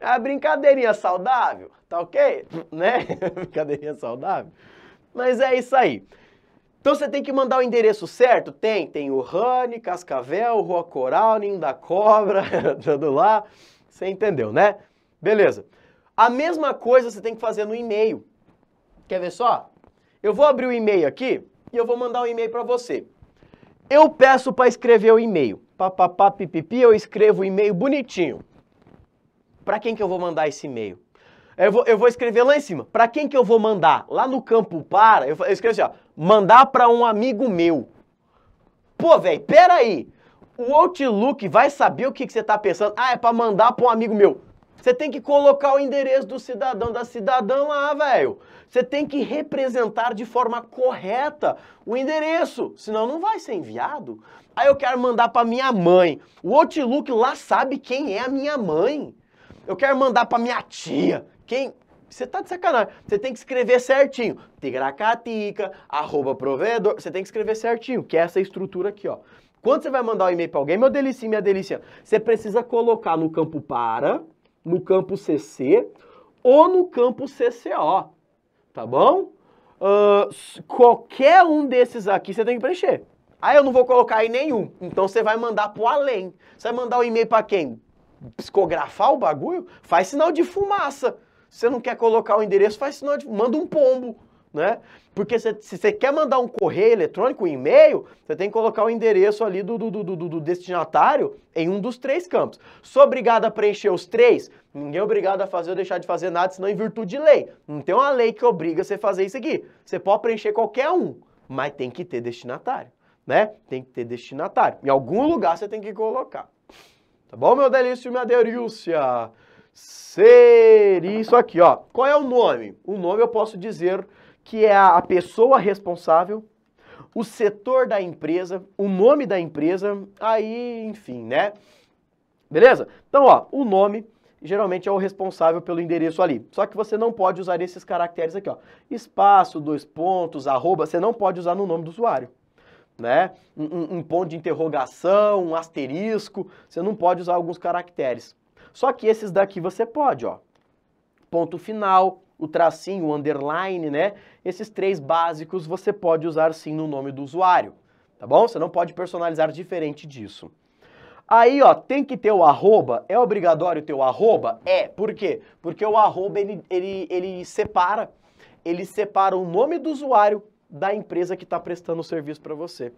É a brincadeirinha saudável, tá ok? Né? É brincadeirinha saudável. Mas é isso aí. Então você tem que mandar o endereço certo? Tem, tem o Rani, Cascavel, Rua Coral, Ninho da Cobra, tudo lá. Você entendeu, né? Beleza. A mesma coisa você tem que fazer no e-mail. Quer ver só? Eu vou abrir o e-mail aqui e eu vou mandar um e-mail para você. Eu peço para escrever o e-mail. Papapá, pipipi, eu escrevo o e-mail bonitinho. Para quem que eu vou mandar esse e-mail? Eu vou, eu vou escrever lá em cima. Para quem que eu vou mandar? Lá no campo para, eu, eu escrevo assim, ó mandar para um amigo meu. Pô, velho, pera aí. O Outlook vai saber o que, que você está pensando. Ah, é para mandar para um amigo meu. Você tem que colocar o endereço do cidadão da cidadã lá, velho. Você tem que representar de forma correta o endereço, senão não vai ser enviado. Aí eu quero mandar para minha mãe. O Outlook lá sabe quem é a minha mãe. Eu quero mandar para minha tia. Quem você tá de sacanagem. Você tem que escrever certinho. Tigracatica, arroba provedor. Você tem que escrever certinho, que é essa estrutura aqui, ó. Quando você vai mandar o um e-mail para alguém, meu delicinho, minha delícia, você precisa colocar no campo para, no campo CC ou no campo CCO, tá bom? Uh, qualquer um desses aqui você tem que preencher. Ah, eu não vou colocar aí nenhum. Então você vai mandar pro além. Você vai mandar o um e-mail para quem? Psicografar o bagulho? Faz sinal de fumaça você não quer colocar o endereço, faz sinal de, manda um pombo, né? Porque cê, se você quer mandar um correio eletrônico, um e-mail, você tem que colocar o endereço ali do, do, do, do, destinatário em um dos três campos. Sou obrigado a preencher os três? Ninguém é obrigado a fazer ou deixar de fazer nada, senão em virtude de lei. Não tem uma lei que obriga você a fazer isso aqui. Você pode preencher qualquer um, mas tem que ter destinatário, né? Tem que ter destinatário. Em algum lugar você tem que colocar. Tá bom, meu delício e minha delícia? ser isso aqui, ó. Qual é o nome? O nome eu posso dizer que é a pessoa responsável, o setor da empresa, o nome da empresa, aí, enfim, né? Beleza? Então, ó, o nome geralmente é o responsável pelo endereço ali. Só que você não pode usar esses caracteres aqui, ó. Espaço, dois pontos, arroba, você não pode usar no nome do usuário. Né? Um, um ponto de interrogação, um asterisco, você não pode usar alguns caracteres. Só que esses daqui você pode, ó. Ponto final, o tracinho, o underline, né? Esses três básicos você pode usar sim no nome do usuário, tá bom? Você não pode personalizar diferente disso. Aí, ó, tem que ter o arroba, é obrigatório ter o arroba? É, por quê? Porque o arroba, ele, ele, ele separa, ele separa o nome do usuário da empresa que está prestando o serviço para você.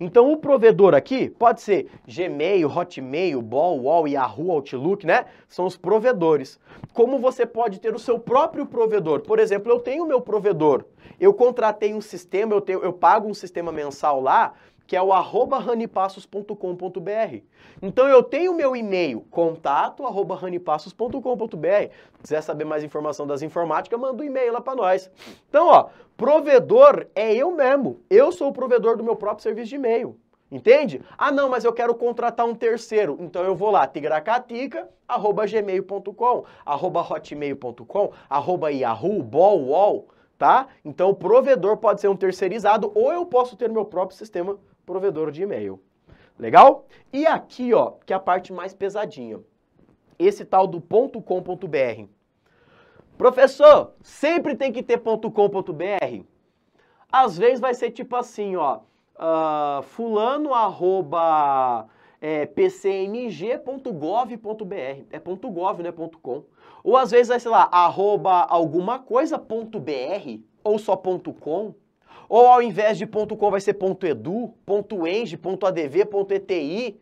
Então o provedor aqui pode ser Gmail, Hotmail, Ball, Wall, Yahoo, Outlook, né? São os provedores. Como você pode ter o seu próprio provedor? Por exemplo, eu tenho o meu provedor, eu contratei um sistema, eu, tenho, eu pago um sistema mensal lá que é o arroba ranipassos.com.br. Então eu tenho meu e-mail, contato arroba ranipassos.com.br. Quiser saber mais informação das informáticas, manda um e-mail lá para nós. Então, ó, provedor é eu mesmo. Eu sou o provedor do meu próprio serviço de e-mail. Entende? Ah, não, mas eu quero contratar um terceiro. Então eu vou lá, tigracatica, arroba gmail.com, arroba hotmail.com, arroba yahoo, bol, wall, tá? Então o provedor pode ser um terceirizado ou eu posso ter meu próprio sistema provedor de e-mail. Legal? E aqui, ó, que é a parte mais pesadinha. Esse tal do .com.br. Professor, sempre tem que ter .com.br? Às vezes vai ser tipo assim, ó, uh, fulano arroba é, pcmg.gov.br. É .gov, não é .com. Ou às vezes vai, sei lá, arroba alguma coisa .br ou só .com. Ou ao invés de .com vai ser .edu, .eng, .adv, .eti.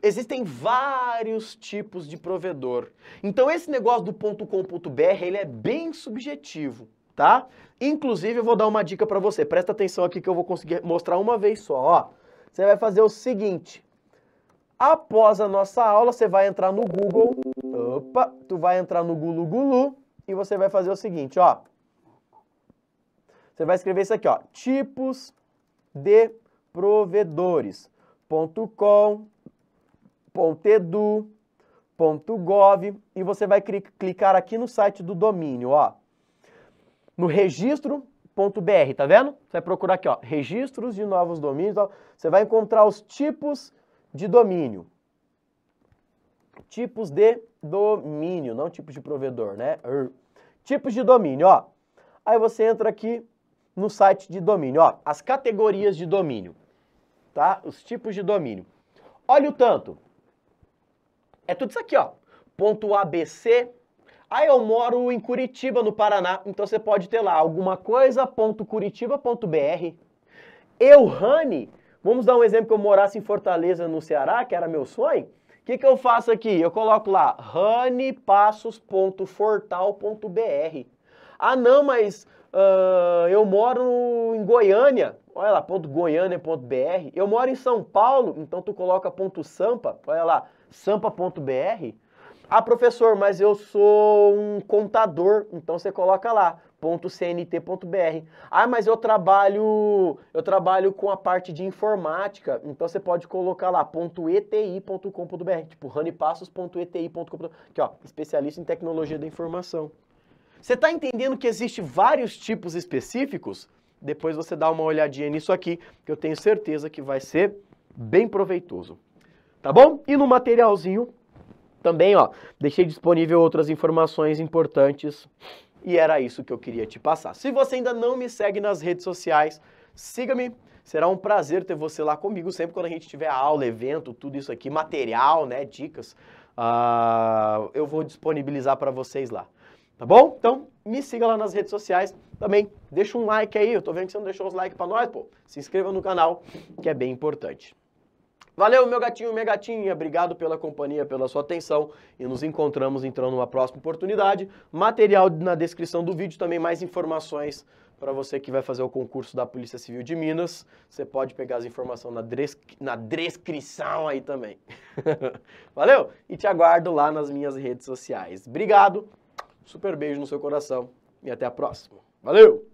Existem vários tipos de provedor. Então esse negócio do .com.br, ele é bem subjetivo, tá? Inclusive eu vou dar uma dica para você. Presta atenção aqui que eu vou conseguir mostrar uma vez só, ó. Você vai fazer o seguinte, Após a nossa aula, você vai entrar no Google. Opa, tu vai entrar no Gulu Gulu e você vai fazer o seguinte, ó. Você vai escrever isso aqui, ó, tipos de provedores, ponto .com, ponto .edu, ponto .gov, e você vai clicar aqui no site do domínio, ó, no registro .br, tá vendo? Você vai procurar aqui, ó, registros de novos domínios, ó, você vai encontrar os tipos de domínio. Tipos de domínio, não tipos de provedor, né? Er. Tipos de domínio, ó. Aí você entra aqui no site de domínio. Ó, as categorias de domínio, tá? Os tipos de domínio. Olha o tanto. É tudo isso aqui, ó. Ponto ABC. Ah, eu moro em Curitiba, no Paraná. Então você pode ter lá alguma coisa, ponto curitiba.br. Eu, Rani, vamos dar um exemplo que eu morasse em Fortaleza, no Ceará, que era meu sonho. O que, que eu faço aqui? Eu coloco lá ranipassos.fortal.br. Ah, não, mas Uh, eu moro em Goiânia, olha lá, ponto .goiania.br. Eu moro em São Paulo, então tu coloca ponto .sampa, olha lá, sampa.br. Ah, professor, mas eu sou um contador, então você coloca lá .cnt.br. Ah, mas eu trabalho, eu trabalho com a parte de informática, então você pode colocar lá .eti.com.br, tipo ranipassos.eti.com.br, que ó, especialista em tecnologia da informação. Você está entendendo que existe vários tipos específicos? Depois você dá uma olhadinha nisso aqui, que eu tenho certeza que vai ser bem proveitoso. Tá bom? E no materialzinho também, ó, deixei disponível outras informações importantes e era isso que eu queria te passar. Se você ainda não me segue nas redes sociais, siga-me. Será um prazer ter você lá comigo sempre quando a gente tiver aula, evento, tudo isso aqui, material, né, dicas. Uh, eu vou disponibilizar para vocês lá. Tá bom? Então, me siga lá nas redes sociais também. Deixa um like aí, eu tô vendo que você não deixou os likes pra nós, pô. Se inscreva no canal, que é bem importante. Valeu, meu gatinho, minha gatinha. Obrigado pela companhia, pela sua atenção. E nos encontramos, então, numa próxima oportunidade. Material na descrição do vídeo, também mais informações para você que vai fazer o concurso da Polícia Civil de Minas. Você pode pegar as informações na, na descrição aí também. Valeu? E te aguardo lá nas minhas redes sociais. Obrigado. Super beijo no seu coração e até a próxima. Valeu!